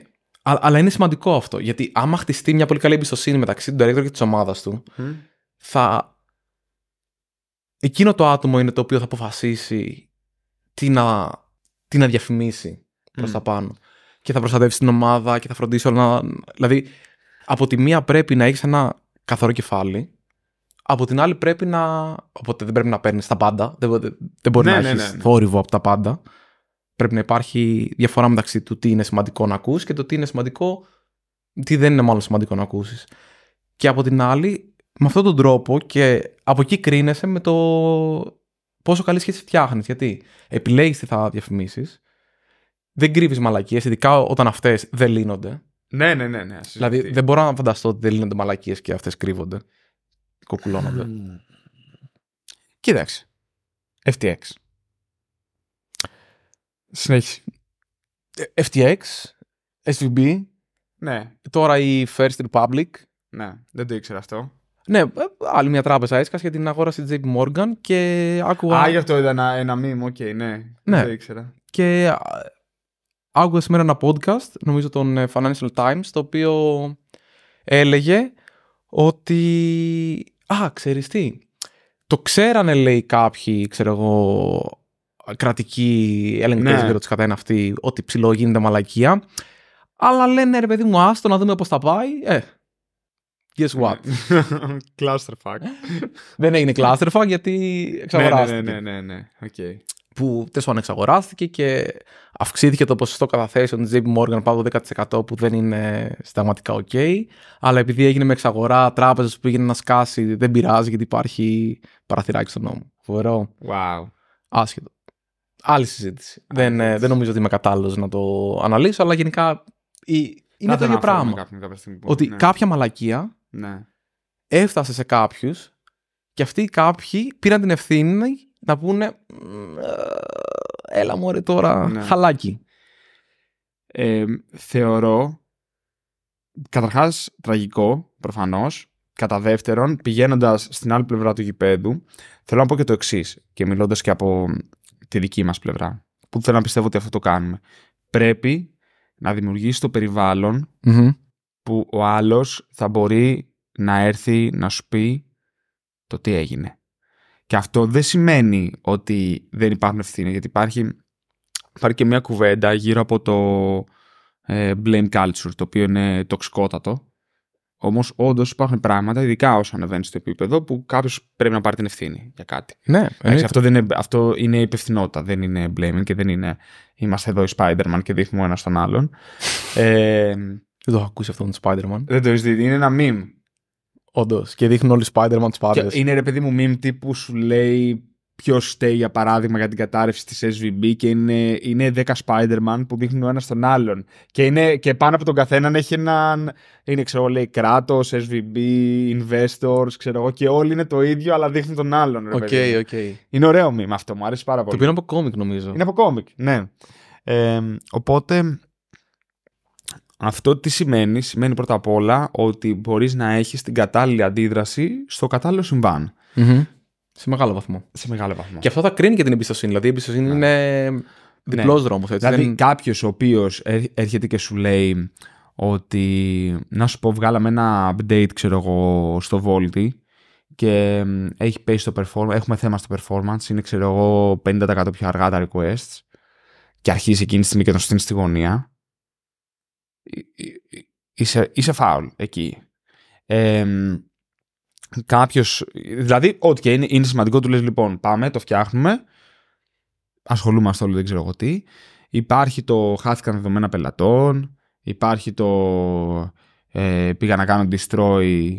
αλλά είναι σημαντικό αυτό. Γιατί άμα χτιστεί μια πολύ καλή εμπιστοσύνη μεταξύ του director και της ομάδας του, mm θα... Εκείνο το άτομο είναι το οποίο θα αποφασίσει τι να, τι να διαφημίσει προς τα πάνω. Και θα προστατεύσει την ομάδα και θα φροντίσει όλα να... Δηλαδή, από τη μία πρέπει να έχεις ένα καθαρό κεφάλι, από την άλλη πρέπει να... Οπότε δεν πρέπει να παίρνεις τα πάντα, δεν, δεν μπορεί ναι, να ναι, έχεις ναι, ναι. θόρυβο από τα πάντα. Πρέπει να υπάρχει διαφορά μεταξύ του τι είναι σημαντικό να ακούς και το τι είναι σημαντικό, τι δεν είναι μάλλον σημαντικό να ακούσεις. Και από την άλλη με αυτόν τον τρόπο και από εκεί κρίνεσαι με το πόσο καλή σχέση φτιάχνεις. Γιατί επιλέγεις τι θα διαφημίσεις, δεν κρύβεις μαλακίες, ειδικά όταν αυτές δεν λύνονται. Ναι, ναι, ναι. ναι δηλαδή δεν μπορώ να φανταστώ ότι δεν λύνονται μαλακίες και αυτές κρύβονται. Κοκκουλώνονται. Κοίταξε. FTX. Συνέχιση. Ε, FTX, SVB. Ναι. Τώρα η First Republic. Ναι, δεν το ήξερα αυτό. Ναι, ε, άλλη μια τράπεζα έσκασε για την αγόραση JP Morgan και άκουγα. Α, γι' αυτό ήταν ένα μήνυμα, οκ, okay, ναι. ναι. Δεν ήξερα. Και άκουγα σήμερα ένα podcast, νομίζω τον ε, Financial Times, το οποίο έλεγε ότι. Α, ξέρεις τι. Το ξέρανε, λέει κάποιοι, ξέρω εγώ, κρατικοί ελεγκτές, ναι. δεν κατά αυτοί, ότι ψηλό γίνεται μαλακία. Αλλά λένε ρε παιδί μου, άστο να δούμε πώς θα πάει. Ε, Guess what. Ναι. clusterfuck. δεν έγινε clusterfuck γιατί εξαγοράστηκε. Ναι, ναι, ναι, ναι. ναι. Που τέσσερα εξαγοράστηκε και αυξήθηκε το ποσοστό καταθέσεων της JP Morgan πάνω το 10% που δεν είναι συνταγματικά OK. Αλλά επειδή έγινε με εξαγορά τράπεζα που πήγαινε να σκάσει, δεν πειράζει γιατί υπάρχει παραθυράκι στον νόμο. Φοβερό. Wow. Άσχετο. Άλλη συζήτηση. δεν, δεν νομίζω ότι είμαι κατάλληλος να το αναλύσω, αλλά γενικά η, είναι το ίδιο πράγμα. ότι ναι. κάποια μαλακία ναι. Έφτασε σε κάποιους και αυτοί οι κάποιοι πήραν την ευθύνη να πούνε «Ε, έλα μου τώρα ναι. χαλάκι. Ε, θεωρώ καταρχάς τραγικό προφανώς. Κατά δεύτερον, πηγαίνοντας στην άλλη πλευρά του γηπέδου, θέλω να πω και το εξής, και μιλώντας και από τη δική μας πλευρά, που θέλω να πιστεύω ότι αυτό το κάνουμε. Πρέπει να δημιουργήσει το περιβαλλον που ο άλλος θα μπορεί να έρθει να σου πει το τι έγινε. Και αυτό δεν σημαίνει ότι δεν υπάρχουν ευθύνες, γιατί υπάρχει, υπάρχει και μια κουβέντα γύρω από το ε, blame culture, το οποίο είναι τοξικότατο. Όμως, όντως υπάρχουν πράγματα, ειδικά όσο ανεβαίνει στο επίπεδο, που κάποιος πρέπει να πάρει την ευθύνη για κάτι. Ναι, αυτό, δεν είναι, αυτό είναι υπευθυνότητα, δεν είναι blaming και δεν είναι είμαστε εδώ οι Spider-Man και δείχνουμε ο ένας τον άλλον. ε, δεν το έχω ακούσει αυτό τον Spider-Man. Δεν το έχεις δει. Είναι ένα meme. Όντως. Και δείχνουν όλοι Spider-Man τους πάντες. Είναι ρε παιδί μου meme τύπου σου λέει ποιος στέει για παράδειγμα για την κατάρρευση της SVB και είναι, είναι 10 Spider-Man που δείχνουν ο ένας τον άλλον. Και, είναι, και πάνω από τον καθέναν έχει έναν. Είναι ξέρω λέει κράτο, SVB, investors, ξέρω εγώ και όλοι είναι το ίδιο αλλά δείχνουν τον άλλον. Οκ, οκ. Okay, okay. Είναι ωραίο meme αυτό, μου αρέσει πάρα πολύ. Το πήρα από κόμικ νομίζω. Είναι από κόμικ, ναι. Ε, οπότε αυτό τι σημαίνει, σημαίνει πρώτα απ' όλα ότι μπορείς να έχεις την κατάλληλη αντίδραση στο κατάλληλο Σε μεγάλο βαθμό. Σε μεγάλο βαθμό. Και αυτό θα κρίνει και την εμπιστοσύνη. Δηλαδή η εμπιστοσύνη ναι. είναι διπλό ναι. δρόμο. Δηλαδή δεν... κάποιος ο οποίος ε, έρχεται και σου λέει ότι να σου πω βγάλαμε ένα update ξέρω εγώ στο Volti και έχει πέσει το performance, έχουμε θέμα στο performance, είναι ξέρω εγώ 50% πιο αργά τα requests και αρχίζει εκείνη τη στιγμή και τον στείλει στη γωνία ε, ε, ε, είσαι, είσαι φάουλ εκεί. Ε, Κάποιος. Δηλαδή, ό,τι και είναι, είναι σημαντικό, του λες λοιπόν, πάμε, το φτιάχνουμε. Ασχολούμαστε όλοι, δεν ξέρω εγώ τι. Υπάρχει το χάθηκαν δεδομένα πελατών. Υπάρχει το. Ε, πήγα να κάνω destroy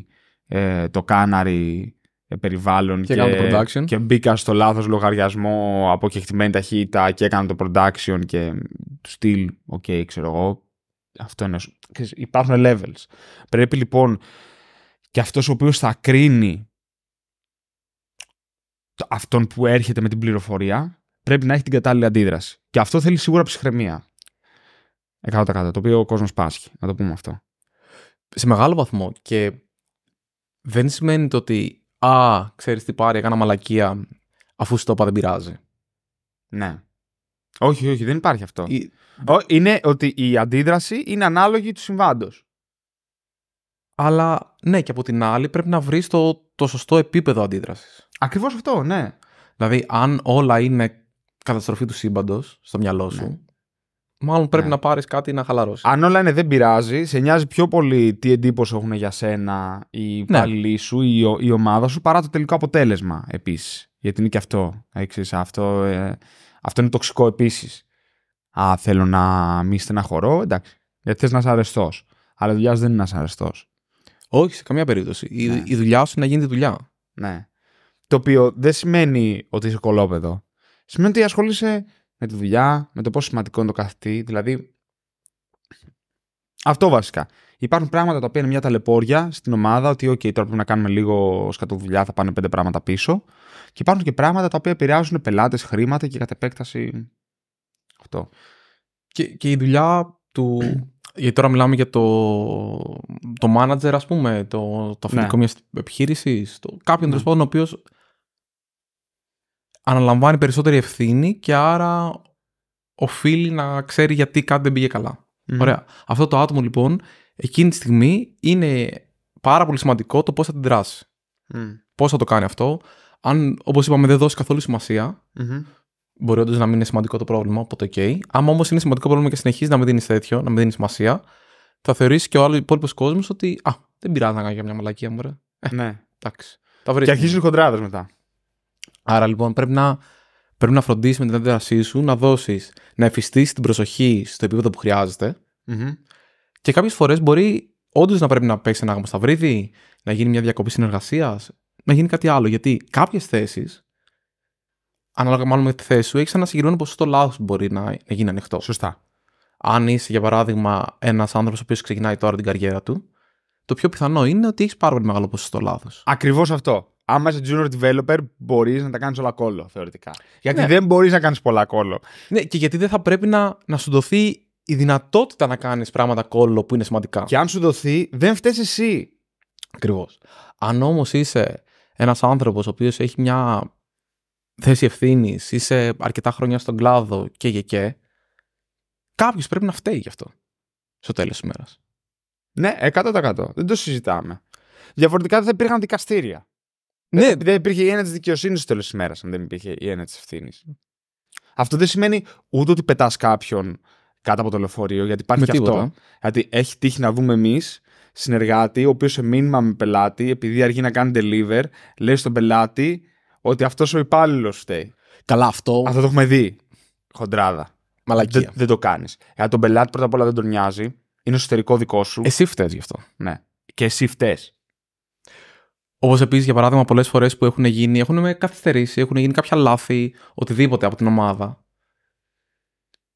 το κάναρι περιβάλλον και, και, production. και μπήκα στο λάθος λογαριασμό από κεκτημένη ταχύτητα και έκανα το production και του στυλ, οκ, okay, ξέρω εγώ, αυτό είναι. Υπάρχουν levels. Πρέπει λοιπόν και αυτός ο οποίος θα κρίνει αυτόν που έρχεται με την πληροφορία πρέπει να έχει την κατάλληλη αντίδραση. Και αυτό θέλει σίγουρα ψυχραιμία. 100% το οποίο ο κόσμος πάσχει. Να το πούμε αυτό. Σε μεγάλο βαθμό και δεν σημαίνει ότι «Α, ξέρεις τι πάρει, έκανα μαλακία, αφού σου το είπα δεν πειράζει». Ναι. Όχι, όχι, δεν υπάρχει αυτό. Είναι ότι η αντίδραση είναι ανάλογη του συμβάντος. Αλλά ναι, και από την άλλη πρέπει να βρεις το, το σωστό επίπεδο αντίδρασης. Ακριβώς αυτό, ναι. Δηλαδή, αν όλα είναι καταστροφή του σύμπαντος στο μυαλό ναι. σου, μάλλον πρέπει ναι. να πάρεις κάτι να χαλαρώσεις. Αν όλα είναι δεν πειράζει, σε νοιάζει πιο πολύ τι εντύπωση έχουν για σένα οι ναι. υπαλλήλοι σου ή η, η ομαδα σου παρά το τελικό αποτέλεσμα επίσης. Γιατί είναι και αυτό. Έξει αυτό ε, αυτό είναι τοξικό επίσης. Α, θέλω να μη στεναχωρώ, εντάξει. Γιατί θες να είσαι αρεστός. Αλλά η δουλειά σου δεν είναι να είσαι αρεστός. Όχι, σε καμία περίπτωση. Ναι. Η δουλειά σου είναι να γίνει δουλειά. Ναι. Το οποίο δεν σημαίνει ότι είσαι κολόπεδο. Σημαίνει ότι ασχολείσαι με τη δουλειά, με το πόσο σημαντικό είναι το καθητή. Δηλαδή. Αυτό βασικά. Υπάρχουν πράγματα τα οποία είναι μια ταλαιπώρια στην ομάδα, ότι, OK, τώρα πρέπει να κάνουμε λίγο σκατοδουλειά, θα πάνε πέντε πράγματα πίσω. Και υπάρχουν και πράγματα τα οποία επηρεάζουν πελάτες, χρήματα και κατ' επέκταση αυτό. Και, και η δουλειά του. Γιατί τώρα μιλάμε για το, το manager, ας πούμε, το, το ναι. αφεντικό ναι. μιας επιχείρησης, το, κάποιον ναι. πάντων ο οποίος αναλαμβάνει περισσότερη ευθύνη και άρα οφείλει να ξέρει γιατί κάτι δεν πήγε καλά. Ωραία. Αυτό το άτομο λοιπόν εκείνη τη στιγμή είναι πάρα πολύ σημαντικό το πώς θα την δράσει. Mm. Πώς θα το κάνει αυτό, αν, όπως είπαμε, δεν δώσει καθόλου σημασία, μπορεί όντως να μην είναι σημαντικό το πρόβλημα, οπότε οκ. Okay. Αν όμως είναι σημαντικό πρόβλημα και συνεχίζεις να μην δίνεις τέτοιο, να μην δίνεις σημασία, θα θεωρήσει και ο άλλος υπόλοιπος κόσμος ότι Α, δεν πειράζει να κάνει για μια μαλακία μου, ρε. ναι. Εντάξει. Τα και αρχίζουν οι χοντράδες μετά. Άρα λοιπόν πρέπει να, πρέπει να φροντίσεις με την αντίδρασή σου να δώσεις, να εφιστεί την προσοχή στο επίπεδο που χρειάζεται. Mm-hmm. Και κάποιες φορές μπορεί όντως να πρέπει να παίξεις ένα γάμο σταυρίδι, να γίνει μια διακοπή συνεργασίας, να γίνει κάτι άλλο. Γιατί κάποιες θέσεις, ανάλογα μάλλον με τη θέση σου, έχεις ένα συγκεκριμένο ποσοστό λάθος που μπορεί να, να γίνει ανοιχτό. Σωστά. Αν είσαι, για παράδειγμα, ένας άνθρωπος ο οποίος ξεκινάει τώρα την καριέρα του, το πιο πιθανό είναι ότι έχεις πάρα πολύ μεγάλο ποσοστό λάθος. Ακριβώς αυτό. Άμα είσαι junior developer, μπορείς να τα κάνεις όλα κόλλο, θεωρητικά. Γιατί ναι. δεν μπορείς να κάνεις πολλά κόλλο. Ναι, και γιατί δεν θα πρέπει να, να σου δοθεί η δυνατότητα να κάνεις πράγματα κόλλο που είναι σημαντικά. Και αν σου δοθεί, δεν φταίεις εσύ. Ακριβώς. Αν όμως είσαι ένας άνθρωπος ο οποίος έχει μια θέση ευθύνης, είσαι αρκετά χρόνια στον κλάδο και και και, κάποιος πρέπει να φταίει γι' αυτό στο τέλος της ημέρα. Ναι, 100%. Δεν το συζητάμε. Διαφορετικά δεν θα υπήρχαν δικαστήρια. Ναι. Δεν, υπήρχε η έννοια της δικαιοσύνης στο τέλος της ημέρα, αν δεν υπήρχε η έννοια της ευθύνης. Αυτό δεν σημαίνει ούτε ότι πετάς κάποιον κάτω από το λεωφορείο, γιατί υπάρχει αυτό. Γιατί έχει τύχει να δούμε εμείς συνεργάτη, ο οποίος σε μήνυμα με πελάτη, επειδή αργεί να κάνει deliver, λέει στον πελάτη ότι αυτός ο υπάλληλος φταίει. Καλά, αυτό. Αυτό το έχουμε δει. Χοντράδα. Μαλακία. Δεν, το κάνεις. Εάν τον πελάτη πρώτα απ' όλα δεν τον νοιάζει, είναι εσωτερικό δικό σου. Εσύ φταίεις γι' αυτό. Ναι. Και εσύ φταίει. Όπως επίσης, για παράδειγμα, πολλές φορές που έχουν γίνει, έχουν με καθυστερήσει, έχουν γίνει κάποια λάθη, οτιδήποτε από την ομάδα.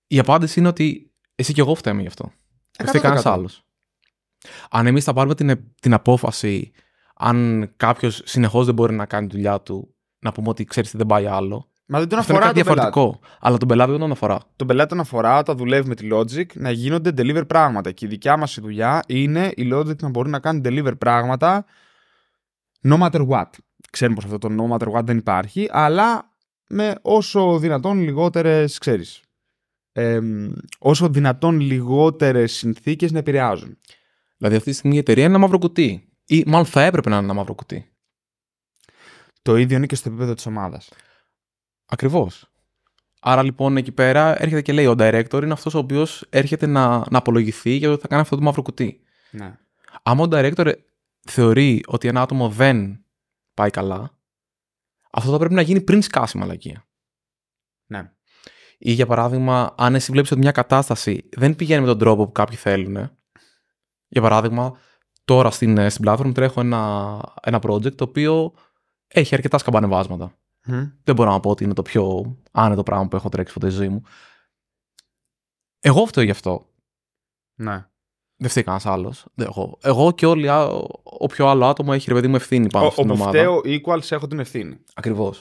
Η απάντηση είναι ότι εσύ και εγώ φταίμε γι' αυτό. Δεν φταίει κανένας άλλος. Αν εμείς θα πάρουμε την, την απόφαση, αν κάποιος συνεχώς δεν μπορεί να κάνει τη δουλειά του, να πούμε ότι ξέρεις τι δεν πάει άλλο. Μα δεν τον αφορά. είναι κάτι διαφορετικό. Πελάτη. Αλλά τον πελάτη δεν τον αφορά. Τον πελάτη τον αφορά όταν δουλεύει με τη Logic να γίνονται deliver πράγματα. Και η δικιά μας δουλειά είναι η Logic να μπορεί να κάνει deliver πράγματα no matter what. Ξέρουμε πως αυτό το no matter what δεν υπάρχει, αλλά με όσο δυνατόν λιγότερες, ξέρεις. Ε, όσο δυνατόν λιγότερες συνθήκες να επηρεάζουν. Δηλαδή, αυτή τη στιγμή η εταιρεία είναι ένα μαύρο κουτί. Ή μάλλον θα έπρεπε να είναι ένα μαύρο κουτί. Το ίδιο είναι και στο επίπεδο της ομάδας. Ακριβώς. Άρα λοιπόν εκεί πέρα έρχεται και λέει: Ο director είναι αυτός ο οποίος έρχεται να, να απολογηθεί για το ότι θα κάνει αυτό το μαύρο κουτί. Ναι. Αν ο director θεωρεί ότι ένα άτομο δεν πάει καλά, αυτό θα πρέπει να γίνει πριν σκάσει μαλακία. Ναι. Ή για παράδειγμα, αν εσύ βλέπεις ότι μια κατάσταση δεν πηγαίνει με τον τρόπο που κάποιοι θέλουν, για παράδειγμα, τώρα στην, ε, στην platform τρέχω ένα, ένα project το οποίο έχει αρκετά σκαμπανεβάσματα. Mm. Δεν μπορώ να πω ότι είναι το πιο άνετο πράγμα που έχω τρέξει ποτέ στη ζωή μου. Εγώ φταίω γι' αυτό. Ναι. Δεν φταίει κανένας άλλος. Εγώ. εγώ και όλοι, όποιο άλλο άτομο έχει ρε παιδί μου ευθύνη πάνω στην ομάδα. Όπου Φταίω equals έχω την ευθύνη. Ακριβώς.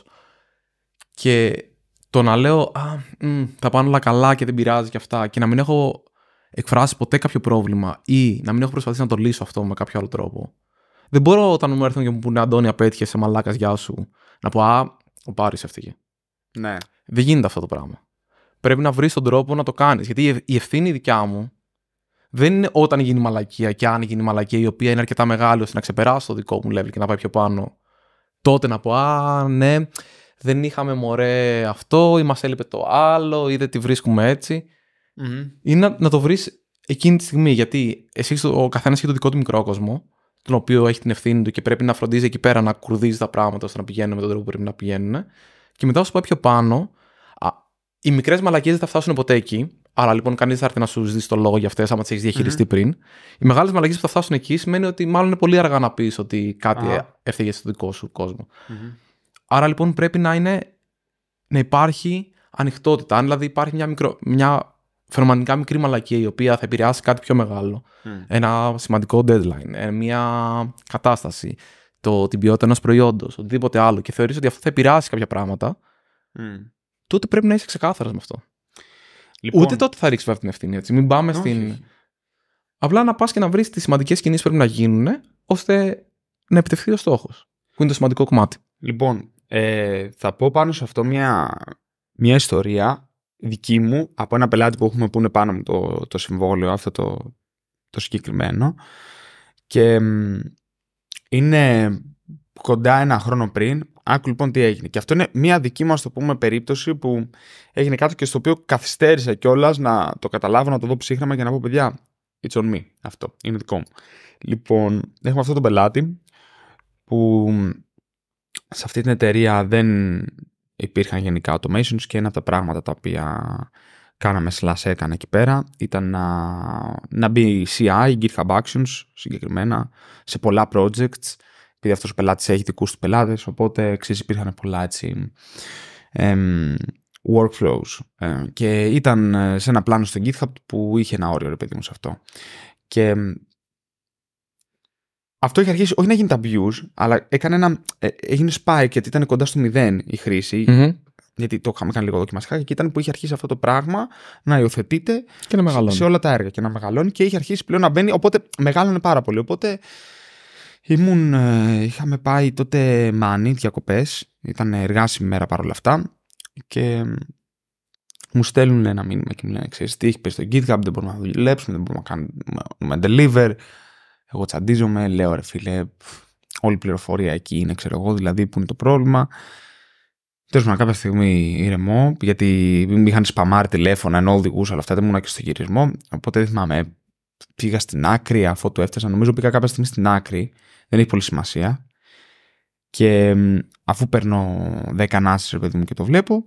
Και το να λέω Α, μ, θα πάνε όλα καλά και δεν πειράζει κι αυτά και να μην έχω εκφράσει ποτέ κάποιο πρόβλημα ή να μην έχω προσπαθήσει να το λύσω αυτό με κάποιο άλλο τρόπο. Δεν μπορώ όταν μου έρθουν και μου πούνε Αντώνια, πέτυχε σε μαλάκας, γεια σου, να πω Α, ο Πάρης έφυγε. Ναι. Δεν γίνεται αυτό το πράγμα. Πρέπει να βρεις τον τρόπο να το κάνεις. Γιατί η ευθύνη δικιά μου δεν είναι όταν γίνει μαλακία και αν γίνει μαλακία η οποία είναι αρκετά μεγάλη ώστε να ξεπεράσει το δικό μου level και να πάει πιο πάνω. Τότε να πω Α, ναι, δεν είχαμε μωρέ αυτό ή μας έλειπε το άλλο ή δεν τη βρίσκουμε έτσι mm-hmm. είναι να, να το βρεις εκείνη τη στιγμή. Γιατί εσύ, ο καθένας έχει το δικό του μικρό κόσμο, τον οποίο έχει την ευθύνη του και πρέπει να φροντίζει εκεί πέρα να κουρδίζει τα πράγματα ώστε να πηγαίνουν με τον τρόπο που πρέπει να πηγαίνουν. Και μετά, όσο πάει πιο πάνω, α, οι μικρές μαλακίες δεν θα φτάσουν ποτέ εκεί. Άρα λοιπόν, κανείς θα έρθει να σου ζητήσει το λόγο για αυτές, άμα τις έχεις διαχειριστεί mm-hmm. πριν. Οι μεγάλες μαλακίες που θα φτάσουν εκεί σημαίνει ότι μάλλον είναι πολύ αργά να πεις ότι κάτι ah. έφταιγε στο δικό σου κόσμο. Mm-hmm. Άρα λοιπόν πρέπει να είναι να υπάρχει ανοιχτότητα. Αν δηλαδή υπάρχει μια, μικρο, μια φαινομενικά μικρή μαλακία η οποία θα επηρεάσει κάτι πιο μεγάλο. Mm. Ένα σημαντικό deadline, ε, μια κατάσταση, το, την ποιότητα ενός προϊόντος, οτιδήποτε άλλο και θεωρείς ότι αυτό θα επηρεάσει κάποια πράγματα, mm. τότε πρέπει να είσαι ξεκάθαρος με αυτό. Λοιπόν... Ούτε τότε θα ρίξεις βέβαια την ευθύνη. Έτσι. Μην πάμε Όχι. στην. Απλά να πας και να βρεις τις σημαντικές κινήσεις που πρέπει να γίνουν ώστε να επιτευχθεί ο στόχος. Που είναι το σημαντικό κομμάτι. Λοιπόν, ε, θα πω πάνω σε αυτό μια, μια ιστορία δική μου από ένα πελάτη που έχουμε που είναι πάνω μου το, το συμβόλαιο αυτό το, το συγκεκριμένο και είναι κοντά ένα χρόνο πριν. Άκου λοιπόν τι έγινε. Και αυτό είναι μια δική μας το πούμε περίπτωση που έγινε κάτι και στο οποίο καθυστέρησα κιόλας να το καταλάβω, να το δω ψύχραμα και να πω παιδιά it's on me αυτό, είναι δικό μου. Λοιπόν, έχουμε αυτό τον πελάτη που σε αυτή την εταιρεία δεν υπήρχαν γενικά automations και ένα από τα πράγματα τα οποία κάναμε slash έκανε εκεί πέρα ήταν να, να μπει CI, GitHub Actions συγκεκριμένα, σε πολλά projects επειδή αυτός ο πελάτης έχει δικούς του πελάτες οπότε ξέρεις υπήρχαν πολλά έτσι workflows ε, και ήταν ε, σε ένα πλάνο στο GitHub που είχε ένα όριο ρε παιδί μου σε αυτό και αυτό έχει αρχίσει όχι να γίνει τα views, αλλά έκανε ένα, ε, έγινε spike γιατί ήταν κοντά στο μηδέν η χρηση mm-hmm. Γιατί το είχαμε κάνει λίγο δοκιμαστικά και ήταν που είχε αρχίσει αυτό το πράγμα να υιοθετείται και να σε όλα τα έργα και να μεγαλώνει και είχε αρχίσει πλέον να μπαίνει. Οπότε μεγάλωνε πάρα πολύ. Οπότε ήμουν, ε, είχαμε πάει τότε μάνι, διακοπές. Ήταν εργάσιμη μέρα παρόλα αυτά. Και μου στέλνουν ένα μήνυμα και μου λένε: Ξέρετε τι έχεις πει στο GitHub, δεν μπορούμε να δουλέψουμε, δεν μπορούμε να κάνουμε deliver. Εγώ τσαντίζομαι, λέω ρε φίλε, όλη η πληροφορία εκεί είναι, ξέρω εγώ, δηλαδή που είναι το πρόβλημα. Τέλος πάντων, κάποια στιγμή ηρεμώ, γιατί είχαν σπαμάρει τηλέφωνα ενώ οδηγούσα, αλλά αυτά δεν ήμουν και στο γυρισμό. Οπότε δεν θυμάμαι. Πήγα στην άκρη, αφού το έφτασα, νομίζω πήγα κάποια στιγμή στην άκρη. Δεν έχει πολύ σημασία. Και αφού παίρνω 10 ανάσει, ρε παιδί μου, και το βλέπω,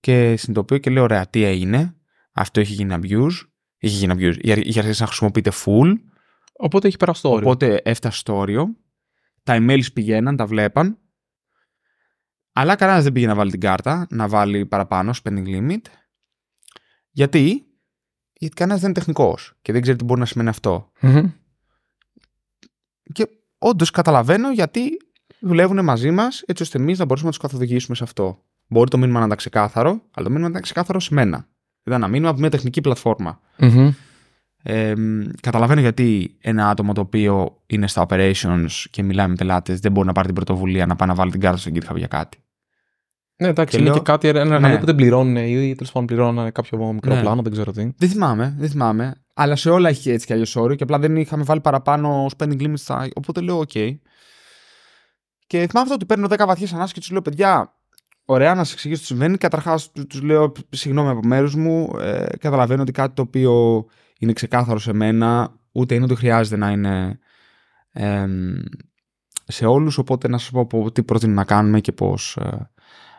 και συνειδητοποιώ και λέω: Ωραία, τι έγινε. Αυτό έχει γίνει Είχε γίνει abuse. Είχε αρχίσει να χρησιμοποιείται full. Οπότε έχει περάσει το όριο. Οπότε έφτασε στο όριο. Τα emails πηγαίναν, τα βλέπαν. Αλλά κανένας δεν πήγε να βάλει την κάρτα, να βάλει παραπάνω spending limit. Γιατί, γιατί κανένας δεν είναι τεχνικός και δεν ξέρει τι μπορεί να σημαίνει αυτό. Mm-hmm. Και όντως καταλαβαίνω γιατί δουλεύουν μαζί μας έτσι ώστε εμείς να μπορούμε να τους καθοδηγήσουμε σε αυτό. Μπορεί το μήνυμα να ήταν ξεκάθαρο, αλλά το μήνυμα να ήταν ξεκάθαρο σε μένα. Ήταν ένα μήνυμα από μια τεχνική πλατφόρμα. Ε, καταλαβαίνω γιατί ένα άτομο το οποίο είναι στα operations και μιλάει με πελάτες δεν μπορεί να πάρει την πρωτοβουλία να πάει να βάλει την κάρτα στο GitHub για κάτι. Ναι, εντάξει, είναι και, κάτι, ένα ναι. που δεν πληρώνουν ή τέλος πάντων πληρώνουν κάποιο μικρό ναι. πλάνο, δεν ξέρω τι. Δεν θυμάμαι, δεν θυμάμαι. Αλλά σε όλα έχει έτσι κι αλλιώς όριο και απλά δεν είχαμε βάλει παραπάνω spending limits. Οπότε λέω, οκ. Και θυμάμαι αυτό ότι παίρνω 10 βαθιέ ανάσκε και τους λέω, παιδιά, ωραία να σας εξηγήσω τι συμβαίνει. Καταρχάς, του λέω συγγνώμη από μέρους μου. Ε, καταλαβαίνω ότι κάτι το οποίο είναι ξεκάθαρο σε μένα, ούτε είναι ότι χρειάζεται να είναι σε όλους, οπότε να σας πω τι προτείνω να κάνουμε και πώς ε,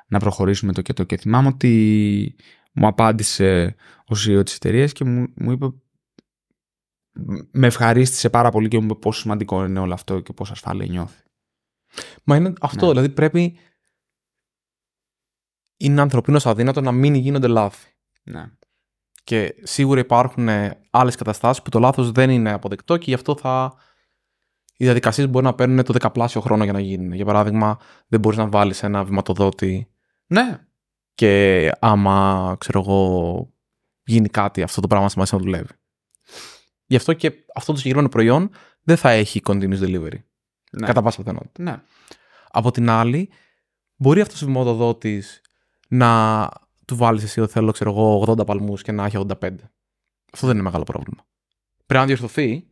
να προχωρήσουμε το και το. Και θυμάμαι ότι μου απάντησε ο CEO της εταιρείας και μου, είπε με ευχαρίστησε πάρα πολύ και μου είπε πόσο σημαντικό είναι όλο αυτό και πόσο ασφάλεια νιώθει. Μα είναι αυτό, ναι. δηλαδή πρέπει είναι ανθρωπίνως αδύνατο να μην γίνονται λάθη. Ναι. Και σίγουρα υπάρχουν ε, άλλες καταστάσεις που το λάθος δεν είναι αποδεκτό και γι' αυτό θα. Οι διαδικασίες μπορεί να παίρνουν το δεκαπλάσιο χρόνο για να γίνουν. Για παράδειγμα, δεν μπορείς να βάλεις ένα βηματοδότη. Ναι. Και άμα, ξέρω εγώ, γίνει κάτι, αυτό το πράγμα σε να δουλεύει. Γι' αυτό και αυτό το συγκεκριμένο προϊόν δεν θα έχει continuous delivery. Ναι. Κατά πάσα πιθανότητα. Ναι. Από την άλλη, μπορεί αυτός ο βηματοδότης να του βάλεις εσύ ότι θέλω, ξέρω εγώ, 80 παλμούς και να έχει 85. Αυτό δεν είναι μεγάλο πρόβλημα. Πρέπει να διορθωθεί,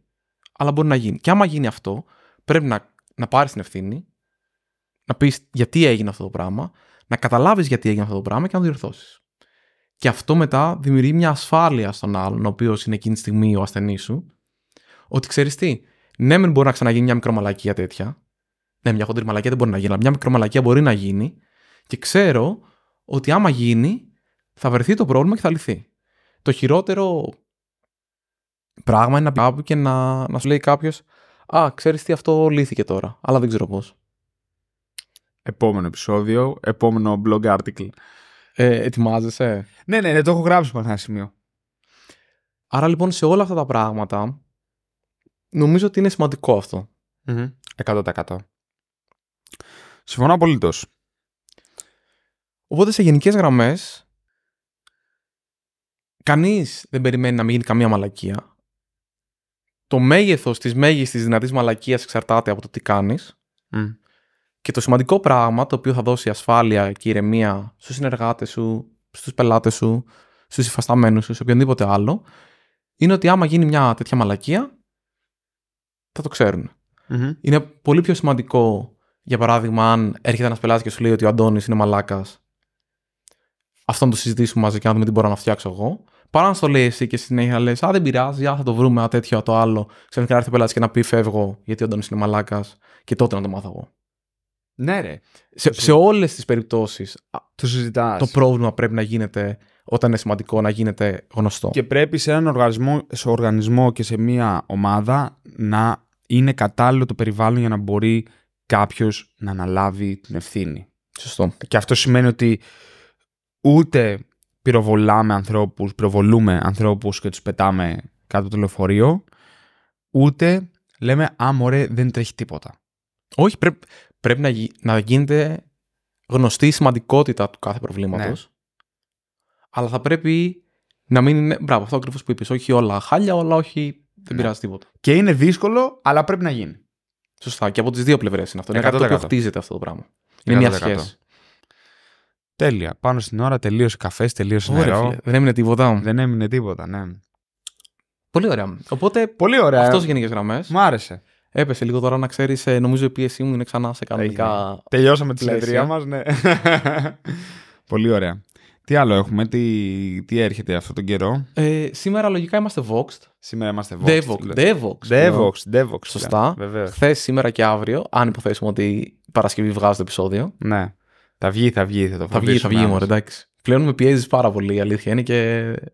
αλλά μπορεί να γίνει. Και άμα γίνει αυτό, πρέπει να, να πάρεις την ευθύνη, να πεις γιατί έγινε αυτό το πράγμα, να καταλάβεις γιατί έγινε αυτό το πράγμα και να το διορθώσεις. Και αυτό μετά δημιουργεί μια ασφάλεια στον άλλον, ο οποίος είναι εκείνη τη στιγμή ο ασθενής σου, ότι ξέρεις τι, ναι, μην μπορεί να ξαναγίνει μια μικρομαλακία τέτοια. Ναι, μια χοντρή μαλακία δεν μπορεί να γίνει, αλλά μια μικρομαλακία μπορεί να γίνει. Και ξέρω ότι άμα γίνει, θα βρεθεί το πρόβλημα και θα λυθεί. Το χειρότερο πράγμα είναι να πει και να, να σου λέει κάποιος Α, ξέρεις τι, αυτό λύθηκε τώρα, αλλά δεν ξέρω πώς. Επόμενο επεισόδιο, επόμενο blog article. Ε, ετοιμάζεσαι. Ναι, ναι, ναι, το έχω γράψει από ένα σημείο. Άρα λοιπόν σε όλα αυτά τα πράγματα νομίζω ότι είναι σημαντικό αυτό. 100%. Συμφωνώ απολύτως. Οπότε σε γενικές γραμμές Κανείς δεν περιμένει να μην γίνει καμία μαλακία. Το μέγεθος της μέγιστης δυνατής μαλακίας εξαρτάται από το τι κάνεις. Mm. Και το σημαντικό πράγμα το οποίο θα δώσει ασφάλεια και ηρεμία στους συνεργάτες σου, στους πελάτες σου, στους υφασταμένου σου, σε οποιονδήποτε άλλο, είναι ότι άμα γίνει μια τέτοια μαλακία, θα το ξέρουν. Είναι πολύ πιο σημαντικό, για παράδειγμα, αν έρχεται ένας πελάτης και σου λέει ότι ο Αντώνης είναι μαλάκας αυτό να το συζητήσουμε μαζί και να δούμε τι μπορώ να φτιάξω εγώ. Παρά να στο λέει εσύ και συνέχεια λες: Α, δεν πειράζει, α, θα το βρούμε, α, τέτοιο, το άλλο. ξέρει να έρθει ο πελάτης και να πει: Φεύγω, γιατί όταν είναι μαλάκας, και τότε να το μάθω εγώ. Ναι, ρε. Σε, σε όλες τις περιπτώσεις το, το πρόβλημα πρέπει να γίνεται όταν είναι σημαντικό να γίνεται γνωστό. Και πρέπει σε έναν οργανισμό, σε οργανισμό και σε μία ομάδα να είναι κατάλληλο το περιβάλλον για να μπορεί κάποιος να αναλάβει την ευθύνη. Σωστό. Και αυτό σημαίνει ότι ούτε πυροβολάμε ανθρώπους, πυροβολούμε ανθρώπους και τους πετάμε κάτω το λεωφορείο, ούτε λέμε μωρέ, δεν τρέχει τίποτα». Όχι, πρέπει, να, να γίνεται γνωστή η σημαντικότητα του κάθε προβλήματος, ναι. αλλά θα πρέπει να μην είναι... Μπράβο, αυτό ακριβώς που είπες, όχι όλα χάλια, όλα όχι, δεν ναι. πειράζει τίποτα. Και είναι δύσκολο, αλλά πρέπει να γίνει. Σωστά, και από τις δύο πλευρές είναι αυτό. Είναι κάτι που χτίζεται αυτό το πράγμα. Είναι μια σχέση. Τέλεια. Πάνω στην ώρα τελείωσε καφές, τελείωσε Ωραία, νερό. Δεν έμεινε τίποτα. Δεν έμεινε τίποτα, ναι. Πολύ ωραία. Οπότε. Πολύ ωραία. Αυτός γενικές γραμμές. Μου άρεσε. Έπεσε λίγο τώρα να ξέρεις, ε, νομίζω η πίεση μου είναι ξανά σε κανονικά. Έχει. Τελειώσαμε τη μας, ναι. Πολύ ωραία. Τι άλλο έχουμε, τι, τι έρχεται αυτόν τον καιρό. Ε, σήμερα λογικά είμαστε Voxed. Σήμερα είμαστε Voxed. Devox. Devox. Devox. Devox. Σωστά. Χθες, σήμερα και αύριο, αν υποθέσουμε ότι Παρασκευή βγάζει το επεισόδιο. Ναι. Θα βγει, θα βγει, θα το Θα βγει, θα βγει, μωρέ, εντάξει. Πλέον με πιέζεις πάρα πολύ η αλήθεια είναι και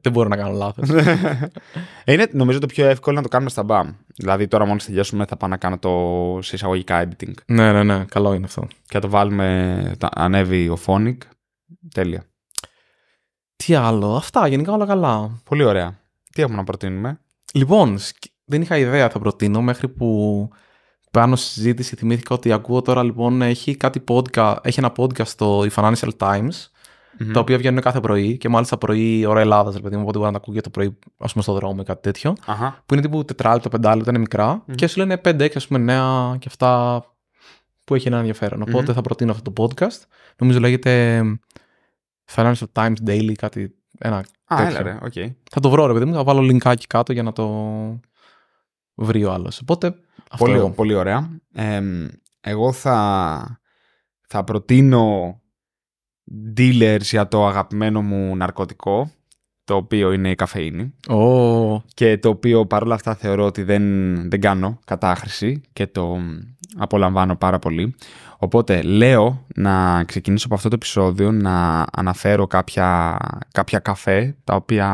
δεν μπορώ να κάνω λάθος. είναι νομίζω το πιο εύκολο να το κάνουμε στα μπαμ. Δηλαδή τώρα μόλις τελειώσουμε θα πάω να κάνω το σε εισαγωγικά editing. Ναι, ναι, ναι, καλό είναι αυτό. Και θα το βάλουμε, θα ανέβει ο Phonic. Τέλεια. Τι άλλο, αυτά γενικά όλα καλά. Πολύ ωραία. Τι έχουμε να προτείνουμε. Λοιπόν, δεν είχα ιδέα θα προτείνω μέχρι που πάνω στη συζήτηση θυμήθηκα ότι ακούω τώρα λοιπόν έχει, κάτι podcast, έχει ένα podcast στο Financial Times mm-hmm. τα οποία βγαίνουν κάθε πρωί και μάλιστα πρωί ώρα Ελλάδας, ρε παιδί μου, οπότε μπορεί να τα ακούγεται το πρωί, ας πούμε, στο δρόμο ή κάτι Που είναι τύπου τετράλεπτα, πεντάλεπτα, είναι μικρά. Mm-hmm. Και σου λένε 5-6, ας πούμε, νέα και αυτά που έχει ένα ενδιαφέρον. Οπότε θα προτείνω αυτό το podcast. Νομίζω λέγεται Financial Times Daily, κάτι. Ένα ah, τέτοιο. Έλα, okay. Θα το βρω, ρε παιδί μου, θα βάλω linkάκι κάτω για να το βρει ο άλλος. Οπότε πολύ, πολύ ωραία. εγώ θα, θα προτείνω dealers για το αγαπημένο μου ναρκωτικό το οποίο είναι η καφέινη. Και το οποίο παρόλα αυτά θεωρώ ότι δεν, δεν κάνω κατάχρηση και το απολαμβάνω πάρα πολύ. Οπότε λέω να ξεκινήσω από αυτό το επεισόδιο να αναφέρω κάποια, κάποια καφέ τα οποία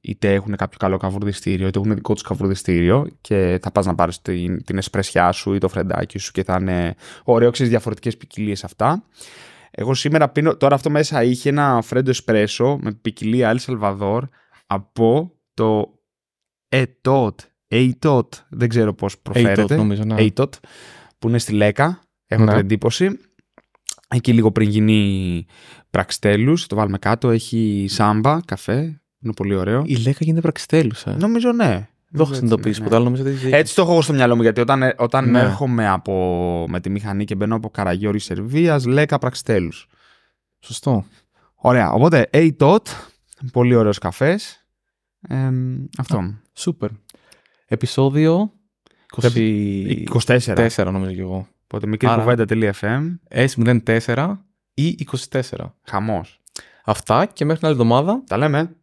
είτε έχουν κάποιο καλό καβουρδιστήριο είτε έχουν δικό τους καβουρδιστήριο και θα πας να πάρεις την, την εσπρεσιά σου ή το φρεντάκι σου και θα είναι ωραίο, ξέρεις διαφορετικές ποικιλίες αυτά. Εγώ σήμερα πίνω, τώρα αυτό μέσα είχε ένα φρέντο εσπρέσο με ποικιλία El Salvador από το Etot, δεν ξέρω πώς προφέρεται. νομίζω, ναι. που είναι στη Λέκα, έχω ναι. την εντύπωση. Εκεί λίγο πριν γίνει πραξτέλους, το βάλουμε κάτω, έχει σάμπα, καφέ, είναι πολύ ωραίο. Η Λέκα γίνεται πραξτέλους, ε. Νομίζω ναι. Δεν έχω συνειδητοποιήσει ναι. ποτέ, νομίζω ότι. Έτσι το έχω εγώ στο μυαλό μου, γιατί όταν, ε, όταν ναι. έρχομαι από, με τη μηχανή και μπαίνω από Καραγιόρη Σερβία, τέλου. Καπραξτέλου. Σωστό. Ωραία. Οπότε, A-Tot, πολύ ωραίος καφές. Ε, αυτό. Σούπερ. Επισόδιο 24. νομίζω και εγώ. Οπότε μικρή κουβέντα.fm. S04 ή 24. Χαμός. Αυτά και μέχρι την άλλη εβδομάδα. Τα λέμε.